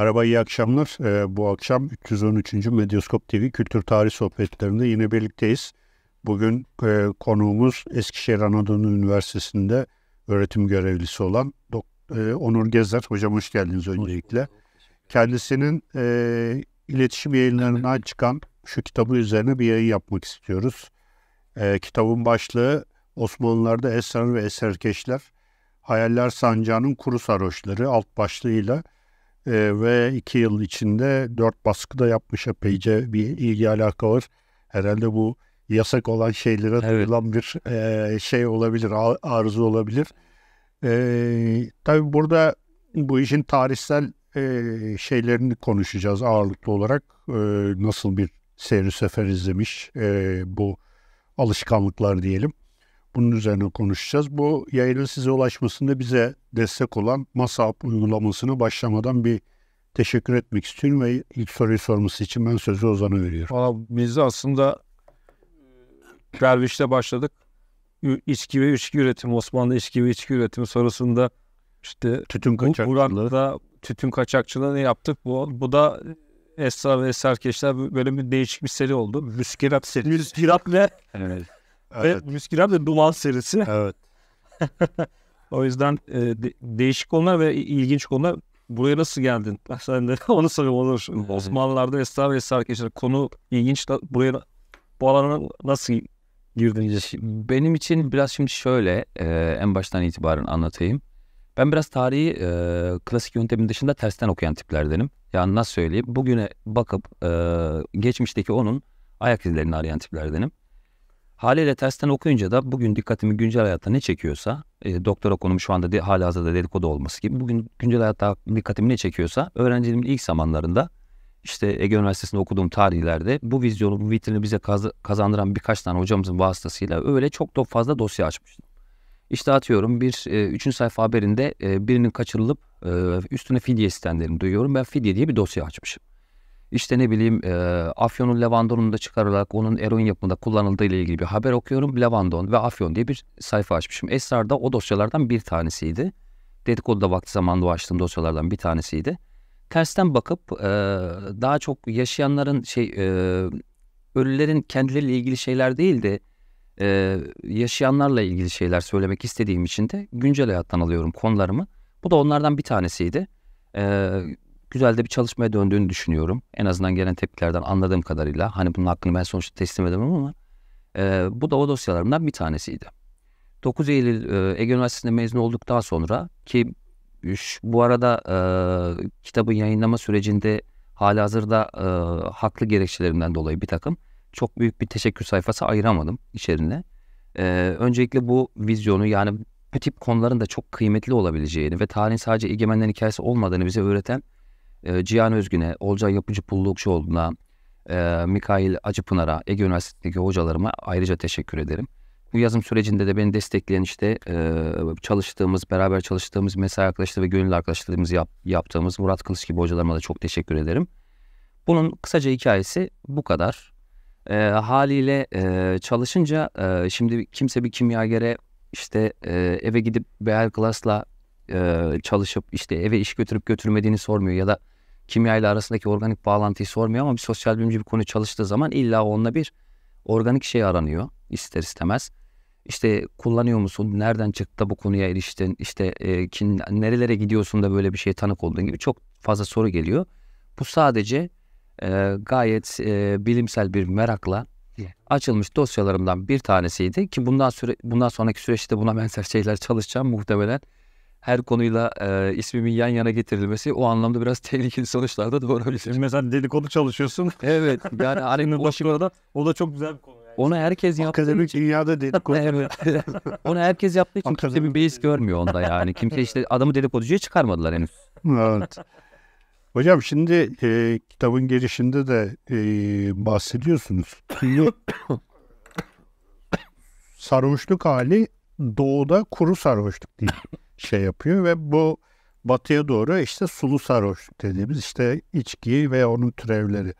Merhaba, iyi akşamlar. Ee, bu akşam 313. Medyoskop TV Kültür Tarih Sohbetlerinde yine birlikteyiz. Bugün e, konuğumuz Eskişehir Anadolu Üniversitesi'nde öğretim görevlisi olan Dok- e, Onur Gezer. Hocam hoş geldiniz öncelikle. Kendisinin e, iletişim yayınlarından çıkan şu kitabı üzerine bir yayın yapmak istiyoruz. E, kitabın başlığı Osmanlılarda Esrar ve Eserkeşler, Hayaller Sancağı'nın Kuru Sarhoşları alt başlığıyla... E, ve iki yıl içinde dört baskı da yapmış epeyce bir ilgi alaka var. Herhalde bu yasak olan şeylere evet. duyulan bir e, şey olabilir, arzu olabilir. E, tabii burada bu işin tarihsel e, şeylerini konuşacağız ağırlıklı olarak. E, nasıl bir seyri sefer izlemiş e, bu alışkanlıklar diyelim. Bunun üzerine konuşacağız. Bu yayının size ulaşmasında bize destek olan MasaApp uygulamasını başlamadan bir teşekkür etmek istiyorum ve ilk soruyu sorması için ben sözü Ozan'a veriyorum. Valla biz de aslında e, Derviş'te başladık. İçki ve içki üretimi, Osmanlı içki ve içki üretimi sonrasında işte tütün kaçakçılığı. Burak'ta tütün ne yaptık. Bu, bu da Esra ve Eserkeşler böyle bir değişik bir seri oldu. Müskirat serisi. Müskirat ve evet. Evet. Ve Whiskey Rap Duman serisi. Evet. o yüzden e, de, değişik konular ve ilginç konular. Buraya nasıl geldin? Sen de onu soruyorum olur. Evet. Osmanlılarda esrar ve esrar Konu ilginç. Buraya bu alana nasıl girdin? Benim için biraz şimdi şöyle e, en baştan itibaren anlatayım. Ben biraz tarihi e, klasik yöntemin dışında tersten okuyan tiplerdenim. Yani nasıl söyleyeyim? Bugüne bakıp e, geçmişteki onun ayak izlerini arayan tiplerdenim. Haliyle tersten okuyunca da bugün dikkatimi güncel hayatta ne çekiyorsa, e, doktora konum şu anda de, hala hazırda dedikodu olması gibi bugün güncel hayatta dikkatimi ne çekiyorsa öğrenciliğimin ilk zamanlarında işte Ege Üniversitesi'nde okuduğum tarihlerde bu vizyonu, bu vitrini bize kaz kazandıran birkaç tane hocamızın vasıtasıyla öyle çok da fazla dosya açmıştım. İşte atıyorum bir e, üçüncü sayfa haberinde e, birinin kaçırılıp e, üstüne fidye istenlerini duyuyorum. Ben fidye diye bir dosya açmışım. İşte ne bileyim e, Afyon'un Levandon'unu da çıkararak onun eroin yapımında kullanıldığı ile ilgili bir haber okuyorum. Levandon ve Afyon diye bir sayfa açmışım. Esrar da o dosyalardan bir tanesiydi. Dedikodu da vakti zamanında açtığım dosyalardan bir tanesiydi. Tersten bakıp e, daha çok yaşayanların şey e, ölülerin kendileriyle ilgili şeyler değil de e, yaşayanlarla ilgili şeyler söylemek istediğim için de güncel hayattan alıyorum konularımı. Bu da onlardan bir tanesiydi. E, güzel de bir çalışmaya döndüğünü düşünüyorum. En azından gelen tepkilerden anladığım kadarıyla. Hani bunun hakkını ben sonuçta teslim edemem ama e, bu da o dosyalarımdan bir tanesiydi. 9 Eylül e, Ege Üniversitesi'nde mezun olduktan sonra ki bu arada e, kitabın yayınlama sürecinde hali hazırda e, haklı gerekçelerimden dolayı bir takım çok büyük bir teşekkür sayfası ayıramadım içerine. E, öncelikle bu vizyonu yani bu tip konuların da çok kıymetli olabileceğini ve tarihin sadece egemenlerin hikayesi olmadığını bize öğreten e, Cihan Özgün'e, Olcay Yapıcı Pullukçuoğlu'na, e, Mikail Acıpınar'a, Ege Üniversitesi'ndeki hocalarıma ayrıca teşekkür ederim. Bu yazım sürecinde de beni destekleyen işte e, çalıştığımız, beraber çalıştığımız mesai arkadaşları ve gönüllü arkadaşlarımız yap, yaptığımız Murat Kılıç gibi hocalarıma da çok teşekkür ederim. Bunun kısaca hikayesi bu kadar. E, haliyle e, çalışınca e, şimdi kimse bir kimyagere işte e, eve gidip BL Class'la e, çalışıp işte eve iş götürüp götürmediğini sormuyor ya da kimya ile arasındaki organik bağlantıyı sormuyor ama bir sosyal bilimci bir konu çalıştığı zaman illa onunla bir organik şey aranıyor ister istemez. İşte kullanıyor musun? Nereden çıktı bu konuya eriştin? İşte e, kin, nerelere gidiyorsun da böyle bir şey tanık olduğun gibi çok fazla soru geliyor. Bu sadece e, gayet e, bilimsel bir merakla açılmış dosyalarımdan bir tanesiydi ki bundan süre bundan sonraki süreçte buna benzer şeyler çalışacağım muhtemelen her konuyla e, ismimin yan yana getirilmesi o anlamda biraz tehlikeli sonuçlar da doğurabilir. Mesela dedikodu çalışıyorsun. Evet. Yani hani o, şimdi, o da çok güzel bir konu. Yani. Onu herkes yaptığı Akademik için... dünyada dedikodu. evet. Onu herkes yaptığı için kimse bir beis görmüyor onda yani. Kimse işte adamı dedikoducuya çıkarmadılar henüz. Evet. Hocam şimdi e, kitabın girişinde de e, bahsediyorsunuz. sarhoşluk hali doğuda kuru sarhoşluk değil şey yapıyor ve bu batıya doğru işte sulu sarhoşluk dediğimiz işte içki ve onun türevleri.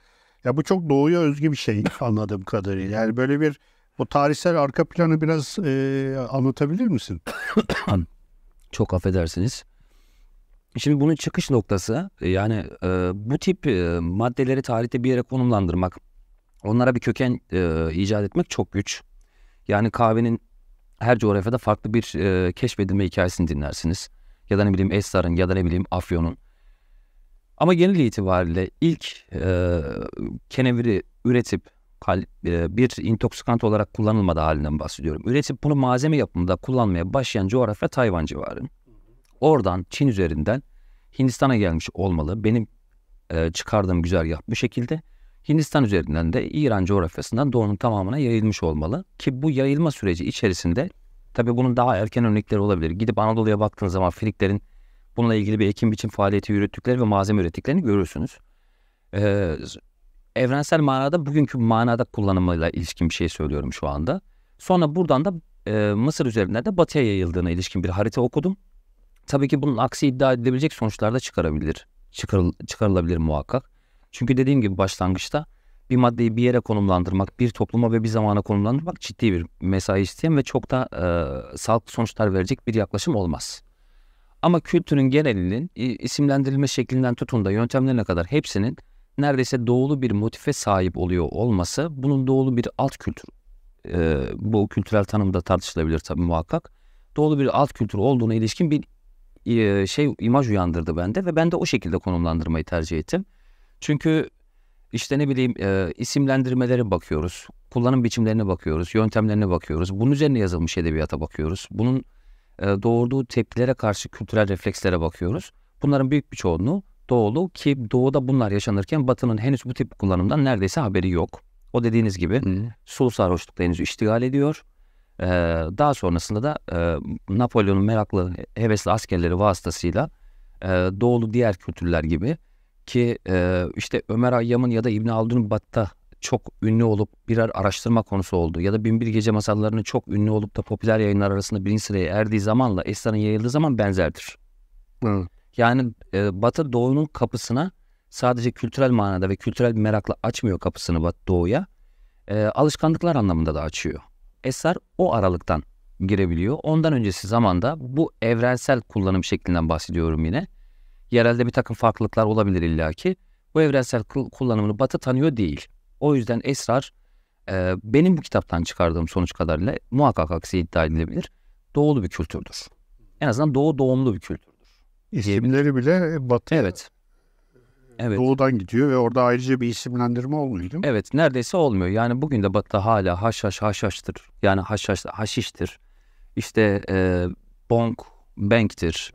Ya bu çok doğuya özgü bir şey anladığım kadarıyla. Yani böyle bir bu tarihsel arka planı biraz e, anlatabilir misin? çok affedersiniz. Şimdi bunun çıkış noktası e, yani e, bu tip e, maddeleri tarihte bir yere konumlandırmak, onlara bir köken e, icat etmek çok güç. Yani kahvenin her coğrafyada farklı bir e, keşfedilme hikayesini dinlersiniz. Ya da ne bileyim Esrar'ın ya da ne bileyim Afyon'un. Ama genel itibariyle ilk e, keneviri üretip e, bir intoksikant olarak kullanılmadığı halinden bahsediyorum. Üretip bunu malzeme yapımında kullanmaya başlayan coğrafya Tayvan civarı. Oradan Çin üzerinden Hindistan'a gelmiş olmalı. Benim e, çıkardığım güzergah bu şekilde. Hindistan üzerinden de İran coğrafyasından doğunun tamamına yayılmış olmalı. Ki bu yayılma süreci içerisinde tabii bunun daha erken örnekleri olabilir. Gidip Anadolu'ya baktığınız zaman Filiklerin bununla ilgili bir ekim biçim faaliyeti yürüttükleri ve malzeme ürettiklerini görürsünüz. Ee, evrensel manada bugünkü manada kullanımıyla ilişkin bir şey söylüyorum şu anda. Sonra buradan da e, Mısır üzerinden de batıya yayıldığına ilişkin bir harita okudum. Tabii ki bunun aksi iddia edilebilecek sonuçlar da çıkarabilir. Çıkarıl, çıkarılabilir muhakkak. Çünkü dediğim gibi başlangıçta bir maddeyi bir yere konumlandırmak, bir topluma ve bir zamana konumlandırmak ciddi bir mesai isteyen ve çok da e, sağlıklı sonuçlar verecek bir yaklaşım olmaz. Ama kültürün genelinin isimlendirilme şeklinden tutun da yöntemlerine kadar hepsinin neredeyse doğulu bir motife sahip oluyor olması bunun doğulu bir alt kültür. E, bu kültürel tanımda tartışılabilir tabii muhakkak. Doğulu bir alt kültür olduğuna ilişkin bir e, şey imaj uyandırdı bende ve ben de o şekilde konumlandırmayı tercih ettim. Çünkü işte ne bileyim e, isimlendirmelere bakıyoruz, kullanım biçimlerine bakıyoruz, yöntemlerine bakıyoruz. Bunun üzerine yazılmış edebiyata bakıyoruz. Bunun e, doğurduğu tepkilere karşı kültürel reflekslere bakıyoruz. Bunların büyük bir çoğunluğu doğulu ki doğuda bunlar yaşanırken batının henüz bu tip kullanımdan neredeyse haberi yok. O dediğiniz gibi hmm. sulu sarhoşlukla henüz iştigal ediyor. Ee, daha sonrasında da e, Napolyon'un meraklı hevesli askerleri vasıtasıyla e, doğulu diğer kültürler gibi ki e, işte Ömer Ayyam'ın ya da İbn Haldun'un Batta çok ünlü olup birer araştırma konusu oldu ya da Binbir Gece masallarının çok ünlü olup da popüler yayınlar arasında birinci sıraya erdiği zamanla Esra'nın yayıldığı zaman benzerdir. Hı. Yani e, Batı Doğu'nun kapısına sadece kültürel manada ve kültürel bir merakla açmıyor kapısını Batı Doğu'ya. E, alışkanlıklar anlamında da açıyor. Eser o aralıktan girebiliyor. Ondan öncesi zamanda bu evrensel kullanım şeklinden bahsediyorum yine. Yerelde bir takım farklılıklar olabilir illaki. Bu evrensel kullanımını Batı tanıyor değil. O yüzden esrar e, benim bu kitaptan çıkardığım sonuç kadarıyla muhakkak aksi iddia edilebilir. Doğulu bir kültürdür. En azından doğu doğumlu bir kültürdür. İsimleri bile Batı. Evet. Evet. Doğudan gidiyor ve orada ayrıca bir isimlendirme olmuyor değil mi? Evet neredeyse olmuyor. Yani bugün de Batı hala haşhaş haşhaştır. Yani haşhaş haşiştir. İşte e, bonk benktir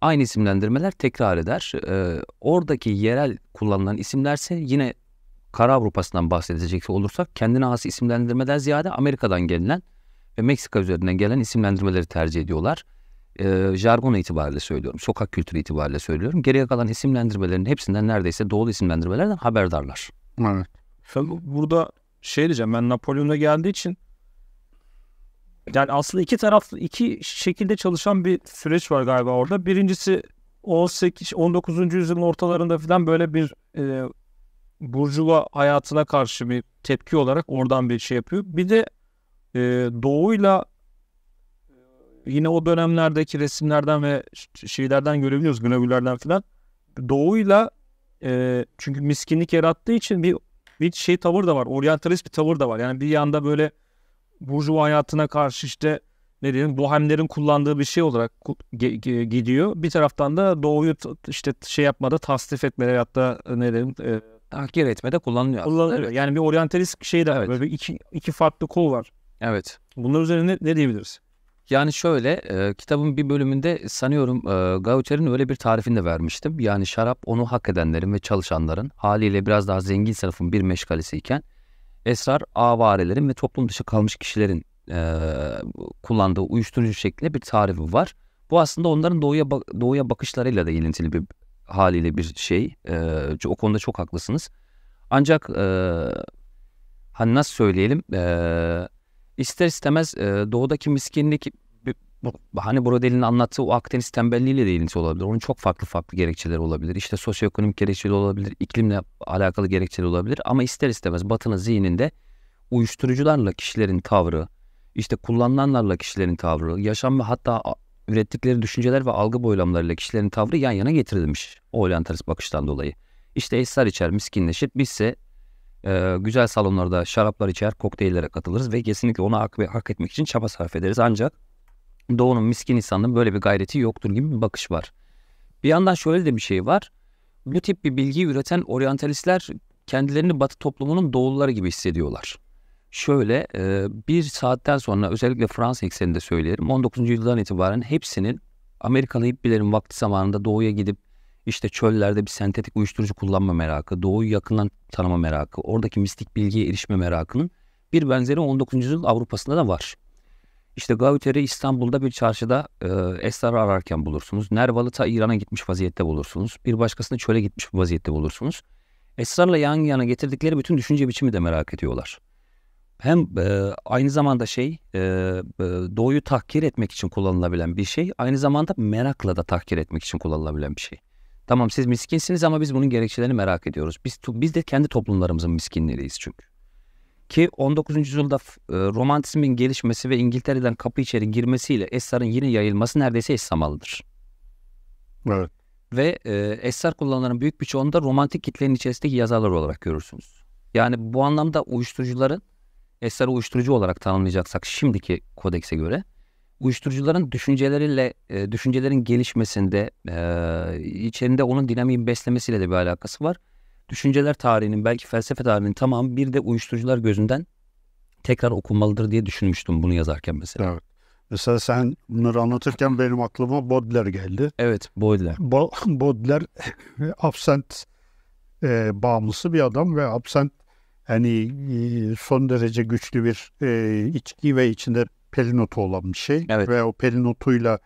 aynı isimlendirmeler tekrar eder. E, oradaki yerel kullanılan isimlerse yine Kara Avrupa'sından bahsedecek olursak kendine has isimlendirmeden ziyade Amerika'dan gelen ve Meksika üzerinden gelen isimlendirmeleri tercih ediyorlar. E, jargon itibariyle söylüyorum, sokak kültürü itibariyle söylüyorum. Geriye kalan isimlendirmelerin hepsinden neredeyse doğal isimlendirmelerden haberdarlar. Evet. Burada şey diyeceğim ben Napolyon'a geldiği için yani aslında iki taraflı iki şekilde çalışan bir süreç var galiba orada. Birincisi 18 19. yüzyılın ortalarında falan böyle bir e, burjuva hayatına karşı bir tepki olarak oradan bir şey yapıyor. Bir de e, doğuyla e, yine o dönemlerdeki resimlerden ve şeylerden görebiliyoruz günagüllerden falan. Doğuyla e, çünkü miskinlik yarattığı için bir bir şey tavır da var. Oryantalist bir tavır da var. Yani bir yanda böyle burjuva hayatına karşı işte ne diyelim bohemlerin kullandığı bir şey olarak gidiyor. Bir taraftan da doğuyu işte şey yapmada tasdif etmede ya da e, ne diyelim e, tahkir etmede kullanılıyor. Kullanılıyor. Evet. Yani bir oryantalist şey de evet. böyle iki, iki farklı kol var. Evet. Bunlar üzerine ne diyebiliriz? Yani şöyle e, kitabın bir bölümünde sanıyorum e, Gaucher'in öyle bir tarifini de vermiştim. Yani şarap onu hak edenlerin ve çalışanların haliyle biraz daha zengin sınıfın bir meşgalesi iken esrar avarelerin ve toplum dışı kalmış kişilerin e, kullandığı uyuşturucu şeklinde bir tarifi var. Bu aslında onların doğuya doğuya bakışlarıyla da ilintili bir haliyle bir şey. E, o konuda çok haklısınız. Ancak e, hani nasıl söyleyelim e, ister istemez e, doğudaki miskinlik hani Brodel'in anlattığı o Akdeniz tembelliğiyle de ilgisi olabilir. Onun çok farklı farklı gerekçeleri olabilir. İşte sosyoekonomik gerekçeleri olabilir, iklimle alakalı gerekçeleri olabilir. Ama ister istemez Batı'nın zihninde uyuşturucularla kişilerin tavrı, işte kullanılanlarla kişilerin tavrı, yaşam ve hatta ürettikleri düşünceler ve algı boylamlarıyla kişilerin tavrı yan yana getirilmiş. O oryantalist bakıştan dolayı. İşte esrar içer, miskinleşir. Bizse e, güzel salonlarda şaraplar içer, kokteyllere katılırız ve kesinlikle ona hak, ve hak etmek için çaba sarf ederiz. Ancak Doğu'nun miskin insanının böyle bir gayreti yoktur gibi bir bakış var. Bir yandan şöyle de bir şey var. Bu tip bir bilgi üreten oryantalistler kendilerini Batı toplumunun doğulları gibi hissediyorlar. Şöyle e, bir saatten sonra özellikle Fransa ekseninde söyleyelim 19. yüzyıldan itibaren hepsinin Amerikalı hippilerin vakti zamanında doğuya gidip işte çöllerde bir sentetik uyuşturucu kullanma merakı, doğuyu yakından tanıma merakı, oradaki mistik bilgiye erişme merakının bir benzeri 19. yüzyıl Avrupa'sında da var. İşte Gauter'i İstanbul'da bir çarşıda e, esrar ararken bulursunuz. Nerval'ı ta İran'a gitmiş vaziyette bulursunuz. Bir başkasını çöle gitmiş vaziyette bulursunuz. Esrarla yan yana getirdikleri bütün düşünce biçimi de merak ediyorlar. Hem e, aynı zamanda şey e, e doğuyu tahkir etmek için kullanılabilen bir şey. Aynı zamanda merakla da tahkir etmek için kullanılabilen bir şey. Tamam siz miskinsiniz ama biz bunun gerekçelerini merak ediyoruz. Biz, biz de kendi toplumlarımızın miskinleriyiz çünkü. Ki 19. yüzyılda e, romantizmin gelişmesi ve İngiltere'den kapı içeri girmesiyle Esrar'ın yine yayılması neredeyse eş Evet. Ve e, Esrar kullananların büyük bir çoğunda romantik kitlenin içerisindeki yazarlar olarak görürsünüz. Yani bu anlamda uyuşturucuların Esrar'ı uyuşturucu olarak tanımlayacaksak şimdiki kodekse göre uyuşturucuların düşünceleriyle e, düşüncelerin gelişmesinde e, içerinde onun dinamiğin beslemesiyle de bir alakası var düşünceler tarihinin belki felsefe tarihinin tamamı bir de uyuşturucular gözünden tekrar okunmalıdır diye düşünmüştüm bunu yazarken mesela. Evet. Mesela sen bunları anlatırken benim aklıma Baudelaire geldi. Evet Baudelaire. Ba- Baudelaire absent e, bağımlısı bir adam ve absent hani e, son derece güçlü bir e, içki ve içinde perinotu olan bir şey. Evet. Ve o perinotuyla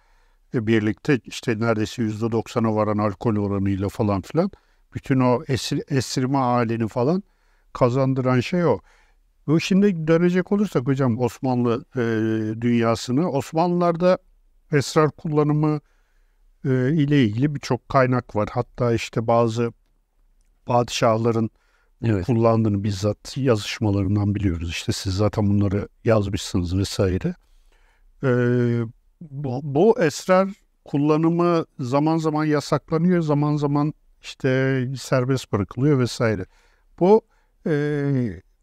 e, birlikte işte neredeyse %90'a varan alkol oranıyla falan filan bütün o esir, esirme halini falan kazandıran şey o. Bu şimdi dönecek olursak hocam Osmanlı e, dünyasını, Osmanlılarda esrar kullanımı e, ile ilgili birçok kaynak var. Hatta işte bazı padişahların evet. kullandığını bizzat yazışmalarından biliyoruz. İşte siz zaten bunları yazmışsınız vesaire. E, bu, bu esrar kullanımı zaman zaman yasaklanıyor, zaman zaman işte serbest bırakılıyor vesaire. Bu e,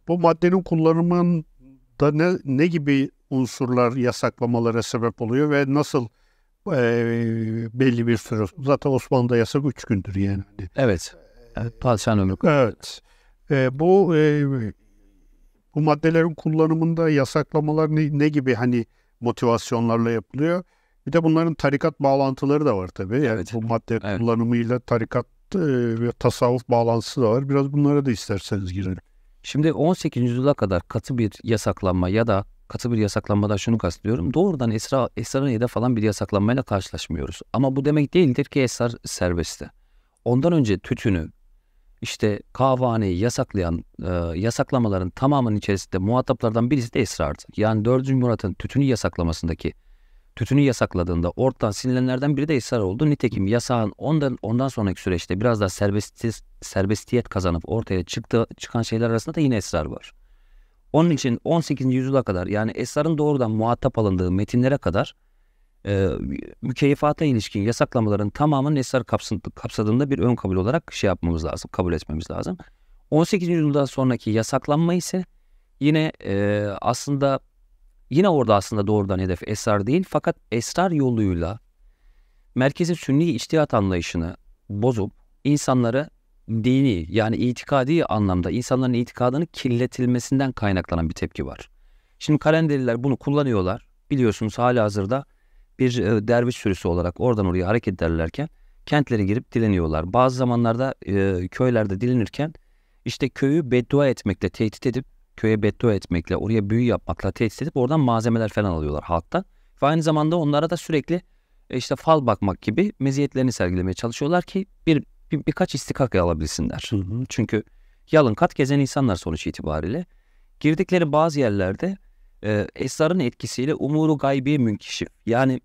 bu maddenin kullanımında ne, ne gibi unsurlar yasaklamalara sebep oluyor ve nasıl e, belli bir süre. Zaten Osmanlı'da yasak 3 gündür yani. Evet. Padişahın ömrü. Evet. E, bu e, bu maddelerin kullanımında yasaklamalar ne, ne gibi hani motivasyonlarla yapılıyor? Bir de bunların tarikat bağlantıları da var tabii. Yani evet. bu madde evet. kullanımıyla tarikat ee, ve tasavvuf bağlantısı da var. Biraz bunlara da isterseniz girelim. Şimdi 18. yüzyıla kadar katı bir yasaklanma ya da katı bir yasaklanmadan şunu kastediyorum. Doğrudan esra, esrariyede falan bir yasaklanmayla karşılaşmıyoruz. Ama bu demek değildir ki esrar serbestti. Ondan önce tütünü, işte kahvaneyi yasaklayan e, yasaklamaların tamamının içerisinde muhataplardan birisi de esrardı. Yani 4. Murat'ın tütünü yasaklamasındaki tütünü yasakladığında ortadan silinenlerden biri de ısrar oldu. Nitekim yasağın ondan ondan sonraki süreçte biraz daha serbestsiz, serbestiyet kazanıp ortaya çıktı, çıkan şeyler arasında da yine esrar var. Onun için 18. yüzyıla kadar yani esrarın doğrudan muhatap alındığı metinlere kadar e, mükellefata ilişkin yasaklamaların tamamının esrar kapsadığında bir ön kabul olarak şey yapmamız lazım, kabul etmemiz lazım. 18. yüzyıldan sonraki yasaklanma ise yine e, aslında Yine orada aslında doğrudan hedef esrar değil fakat esrar yoluyla merkezi sünni içtihat anlayışını bozup insanları dini yani itikadi anlamda insanların itikadını kirletilmesinden kaynaklanan bir tepki var. Şimdi kalenderiler bunu kullanıyorlar. Biliyorsunuz hala hazırda bir e, derviş sürüsü olarak oradan oraya hareket ederlerken kentlere girip dileniyorlar. Bazı zamanlarda e, köylerde dilenirken işte köyü beddua etmekle tehdit edip köye beddua etmekle, oraya büyü yapmakla tehdit edip oradan malzemeler falan alıyorlar halktan. Ve aynı zamanda onlara da sürekli e, işte fal bakmak gibi meziyetlerini sergilemeye çalışıyorlar ki bir, bir birkaç istikak alabilsinler. Hı hı. Çünkü yalın kat gezen insanlar sonuç itibariyle. Girdikleri bazı yerlerde e, esrarın etkisiyle umuru gaybi münkişif. Yani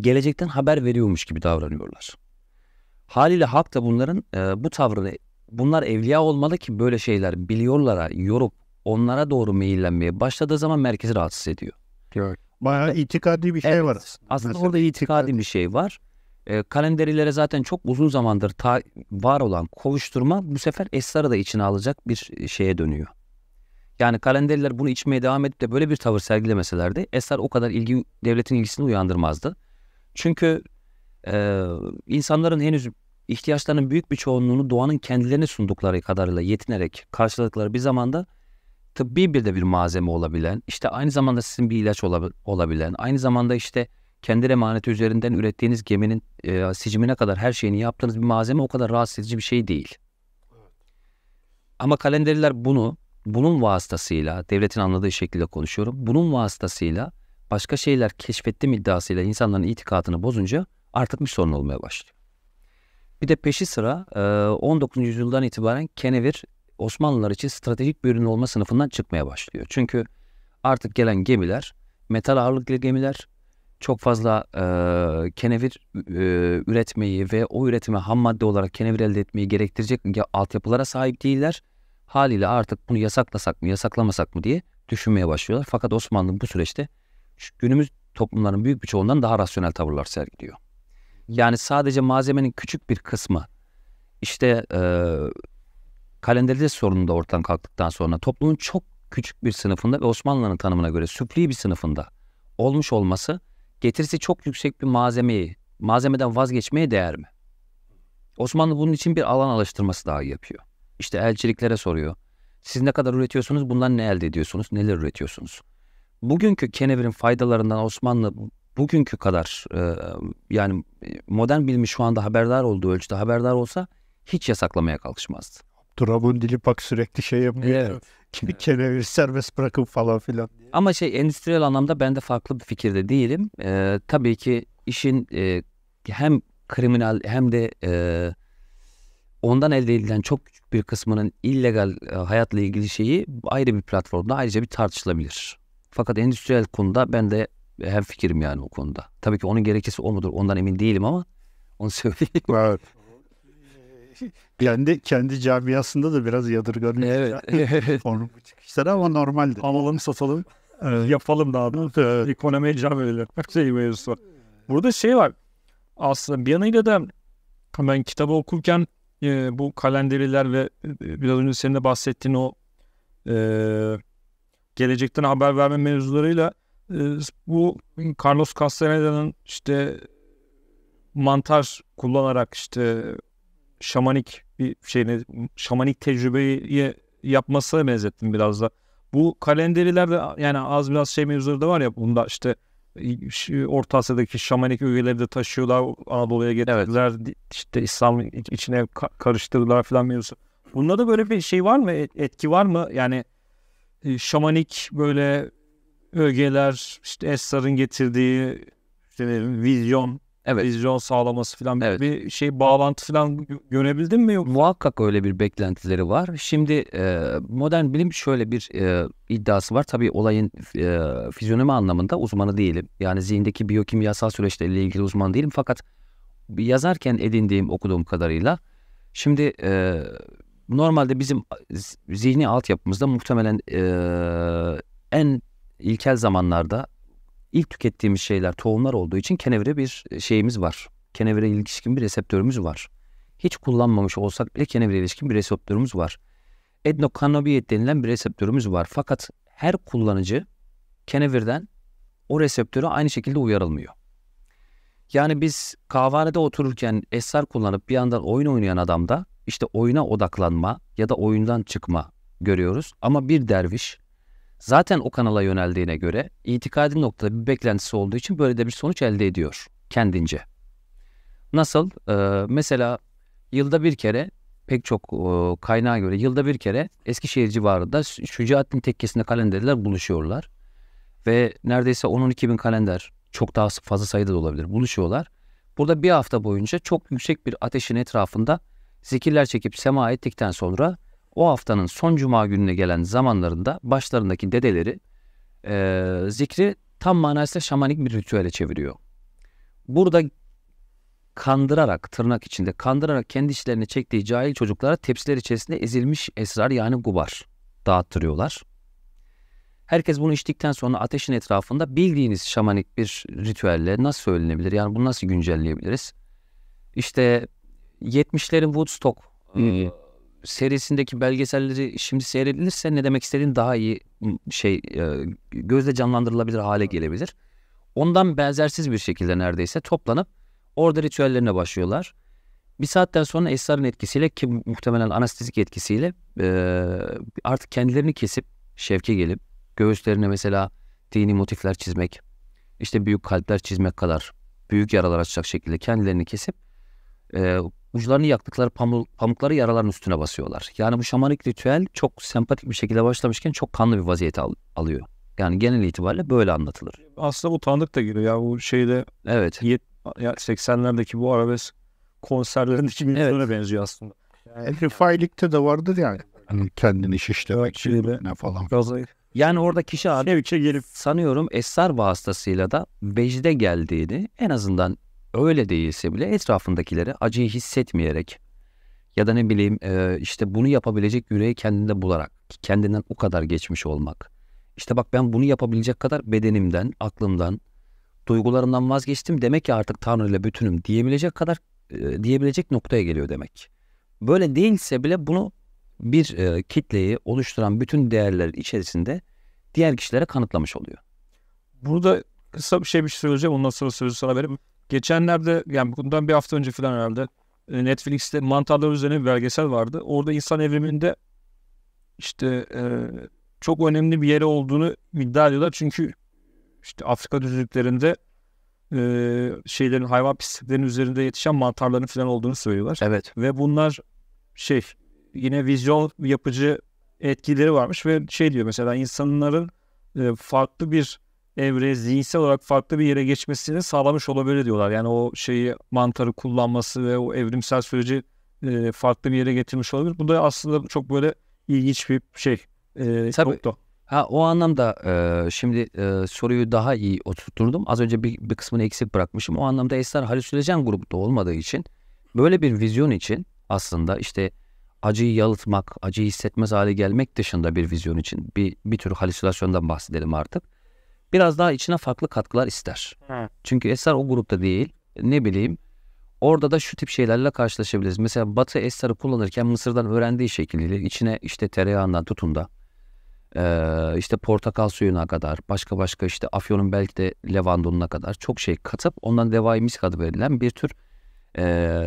gelecekten haber veriyormuş gibi davranıyorlar. Haliyle halk da bunların e, bu tavrını bunlar evliya olmalı ki böyle şeyler biliyorlara yorup onlara doğru meyillenmeye başladığı zaman merkezi rahatsız ediyor. Evet. Bayağı itikadi bir şey evet, var. Aslında, aslında Mesela orada itikadi, itikadi bir şey var. E, kalenderilere zaten çok uzun zamandır ta, var olan kovuşturma bu sefer esrarı da içine alacak bir e, şeye dönüyor. Yani kalenderiler bunu içmeye devam edip de böyle bir tavır sergilemeselerdi esrar o kadar ilgi devletin ilgisini uyandırmazdı. Çünkü e, insanların henüz ihtiyaçlarının büyük bir çoğunluğunu doğanın kendilerine sundukları kadarıyla yetinerek karşıladıkları bir zamanda tıbbi bir de bir malzeme olabilen, işte aynı zamanda sizin bir ilaç olabilen, aynı zamanda işte kendi emaneti üzerinden ürettiğiniz geminin e, sicimine kadar her şeyini yaptığınız bir malzeme o kadar rahatsız edici bir şey değil. Ama kalenderiler bunu, bunun vasıtasıyla, devletin anladığı şekilde konuşuyorum, bunun vasıtasıyla başka şeyler keşfettim iddiasıyla insanların itikadını bozunca artık bir sorun olmaya başlıyor. Bir de peşi sıra 19. E, yüzyıldan itibaren kenevir Osmanlılar için stratejik bir ürün olma sınıfından çıkmaya başlıyor. Çünkü artık gelen gemiler metal ağırlıklı gemiler çok fazla e, kenevir e, üretmeyi ve o üretime ham madde olarak kenevir elde etmeyi gerektirecek altyapılara sahip değiller. Haliyle artık bunu yasaklasak mı yasaklamasak mı diye düşünmeye başlıyorlar. Fakat Osmanlı bu süreçte günümüz toplumların büyük bir çoğundan daha rasyonel tavırlar sergiliyor. Yani sadece malzemenin küçük bir kısmı işte e, kalenderize sorununda ortadan kalktıktan sonra toplumun çok küçük bir sınıfında ve Osmanlı'nın tanımına göre süpli bir sınıfında olmuş olması getirisi çok yüksek bir malzemeyi, malzemeden vazgeçmeye değer mi? Osmanlı bunun için bir alan alıştırması daha yapıyor. İşte elçiliklere soruyor. Siz ne kadar üretiyorsunuz, bundan ne elde ediyorsunuz, neler üretiyorsunuz? Bugünkü kenevirin faydalarından Osmanlı bugünkü kadar e, yani e, modern bilimin şu anda haberdar olduğu ölçüde haberdar olsa hiç yasaklamaya kalkışmazdı. Trabzon dili bak sürekli şey yapmıyor. Evet. evet. Kenevir serbest bırakın falan filan. Ama şey endüstriyel anlamda ben de farklı bir fikirde değilim. Ee, tabii ki işin e, hem kriminal hem de e, ondan elde edilen çok küçük bir kısmının illegal e, hayatla ilgili şeyi ayrı bir platformda ayrıca bir tartışılabilir. Fakat endüstriyel konuda ben de hem fikrim yani o konuda. Tabii ki onun gerekçesi o mudur ondan emin değilim ama onu söyleyeyim. Evet. kendi kendi camiasında da biraz yadırganıyor. Evet. evet. Onun çıkışları ama normaldir. Alalım satalım yapalım daha da ekonomiye can verelim. Şey mevzusu. Burada şey var. Aslında bir yanıyla da ben kitabı okurken e, bu kalenderiler ve e, biraz önce senin de bahsettiğin o e, gelecekten haber verme mevzularıyla e, bu Carlos Castaneda'nın işte mantar kullanarak işte şamanik bir şeyini, şamanik tecrübeyi yapmasına benzettim biraz da. Bu kalenderilerde yani az biraz şey mevzuları da var ya bunda işte Orta Asya'daki şamanik ögeleri de taşıyorlar. Anadolu'ya getirdiler. Evet. işte İslam içine karıştırdılar falan mevzusu. Bunda da böyle bir şey var mı? Etki var mı? Yani e, şamanik böyle ögeler işte Esrar'ın getirdiği işte vizyon evet. vizyon sağlaması falan evet. bir şey bağlantı falan görebildin mi? Yok? Muhakkak öyle bir beklentileri var. Şimdi e, modern bilim şöyle bir e, iddiası var. Tabii olayın e, fizyonomi anlamında uzmanı değilim. Yani zihindeki biyokimyasal süreçlerle ilgili uzman değilim. Fakat yazarken edindiğim okuduğum kadarıyla şimdi e, normalde bizim zihni altyapımızda muhtemelen e, en ilkel zamanlarda ilk tükettiğimiz şeyler tohumlar olduğu için kenevire bir e, şeyimiz var. Kenevire ilişkin bir reseptörümüz var. Hiç kullanmamış olsak bile kenevire ilişkin bir reseptörümüz var. Ednokannabiyet denilen bir reseptörümüz var. Fakat her kullanıcı kenevirden o reseptörü aynı şekilde uyarılmıyor. Yani biz kahvanede otururken esrar kullanıp bir yandan oyun oynayan adamda işte oyuna odaklanma ya da oyundan çıkma görüyoruz. Ama bir derviş zaten o kanala yöneldiğine göre itikadi noktada bir beklentisi olduğu için böyle de bir sonuç elde ediyor kendince. Nasıl? Ee, mesela yılda bir kere pek çok e, kaynağa göre yılda bir kere Eskişehir civarında Şücaattin Tekkesi'nde kalenderler buluşuyorlar. Ve neredeyse 10-12 bin kalender çok daha fazla sayıda da olabilir buluşuyorlar. Burada bir hafta boyunca çok yüksek bir ateşin etrafında zikirler çekip sema ettikten sonra o haftanın son cuma gününe gelen zamanlarında başlarındaki dedeleri e, zikri tam manasıyla şamanik bir ritüele çeviriyor. Burada kandırarak tırnak içinde kandırarak kendi işlerini çektiği cahil çocuklara tepsiler içerisinde ezilmiş esrar yani gubar dağıttırıyorlar. Herkes bunu içtikten sonra ateşin etrafında bildiğiniz şamanik bir ritüelle nasıl söylenebilir? Yani bunu nasıl güncelleyebiliriz? İşte 70'lerin Woodstock hmm serisindeki belgeselleri şimdi seyredilirse ne demek istediğin daha iyi şey e, gözle canlandırılabilir hale gelebilir. Ondan benzersiz bir şekilde neredeyse toplanıp orada ritüellerine başlıyorlar. Bir saatten sonra esrarın etkisiyle ki muhtemelen anestezik etkisiyle artık kendilerini kesip şevke gelip göğüslerine mesela dini motifler çizmek, işte büyük kalpler çizmek kadar büyük yaralar açacak şekilde kendilerini kesip uçlarını yaktıkları pamuk, pamukları yaraların üstüne basıyorlar. Yani bu şamanik ritüel çok sempatik bir şekilde başlamışken çok kanlı bir vaziyete al, alıyor. Yani genel itibariyle böyle anlatılır. Aslında utandık da giriyor ya bu şeyde. Evet. Yet, ya 80'lerdeki bu arabesk konserlerindeki bir evet. benziyor aslında. Yani, Rifailik'te de vardır yani. Hani kendini şişlemek evet, ne falan. Gazayı. Yani orada kişi abi gelip sanıyorum Esrar vasıtasıyla da vecde geldiğini en azından öyle değilse bile etrafındakilere acıyı hissetmeyerek ya da ne bileyim e, işte bunu yapabilecek yüreği kendinde bularak kendinden o kadar geçmiş olmak. İşte bak ben bunu yapabilecek kadar bedenimden, aklımdan, duygularımdan vazgeçtim demek ki artık Tanrı ile bütünüm diyebilecek kadar e, diyebilecek noktaya geliyor demek. Böyle değilse bile bunu bir e, kitleyi oluşturan bütün değerler içerisinde diğer kişilere kanıtlamış oluyor. Burada kısa bir şey bir şey söyleyeceğim ondan sonra sözü sana verip Geçenlerde yani bundan bir hafta önce falan herhalde e, Netflix'te mantarlar üzerine bir belgesel vardı. Orada insan evriminde işte e, çok önemli bir yeri olduğunu iddia ediyorlar. Çünkü işte Afrika düzlüklerinde e, şeylerin hayvan pisliklerinin üzerinde yetişen mantarların falan olduğunu söylüyorlar. Evet. Ve bunlar şey yine vizyon yapıcı etkileri varmış ve şey diyor mesela insanların e, farklı bir evreye zihinsel olarak farklı bir yere geçmesini sağlamış olabilir diyorlar. Yani o şeyi mantarı kullanması ve o evrimsel süreci e, farklı bir yere getirmiş olabilir. Bu da aslında çok böyle ilginç bir şey. E, Tabii. Nokta. Ha o anlamda e, şimdi e, soruyu daha iyi oturturdum. Az önce bir, bir kısmını eksik bırakmışım. O anlamda Esrar halüsinojen grupta olmadığı için böyle bir vizyon için aslında işte acıyı yalıtmak, acıyı hissetmez hale gelmek dışında bir vizyon için bir bir tür halüsinasyondan bahsedelim artık biraz daha içine farklı katkılar ister. Hı. Çünkü Esrar o grupta değil. Ne bileyim Orada da şu tip şeylerle karşılaşabiliriz. Mesela Batı esrarı kullanırken Mısır'dan öğrendiği şekliyle içine işte tereyağından tutun da e, işte portakal suyuna kadar başka başka işte afyonun belki de levandonuna kadar çok şey katıp ondan devai misk adı verilen bir tür e,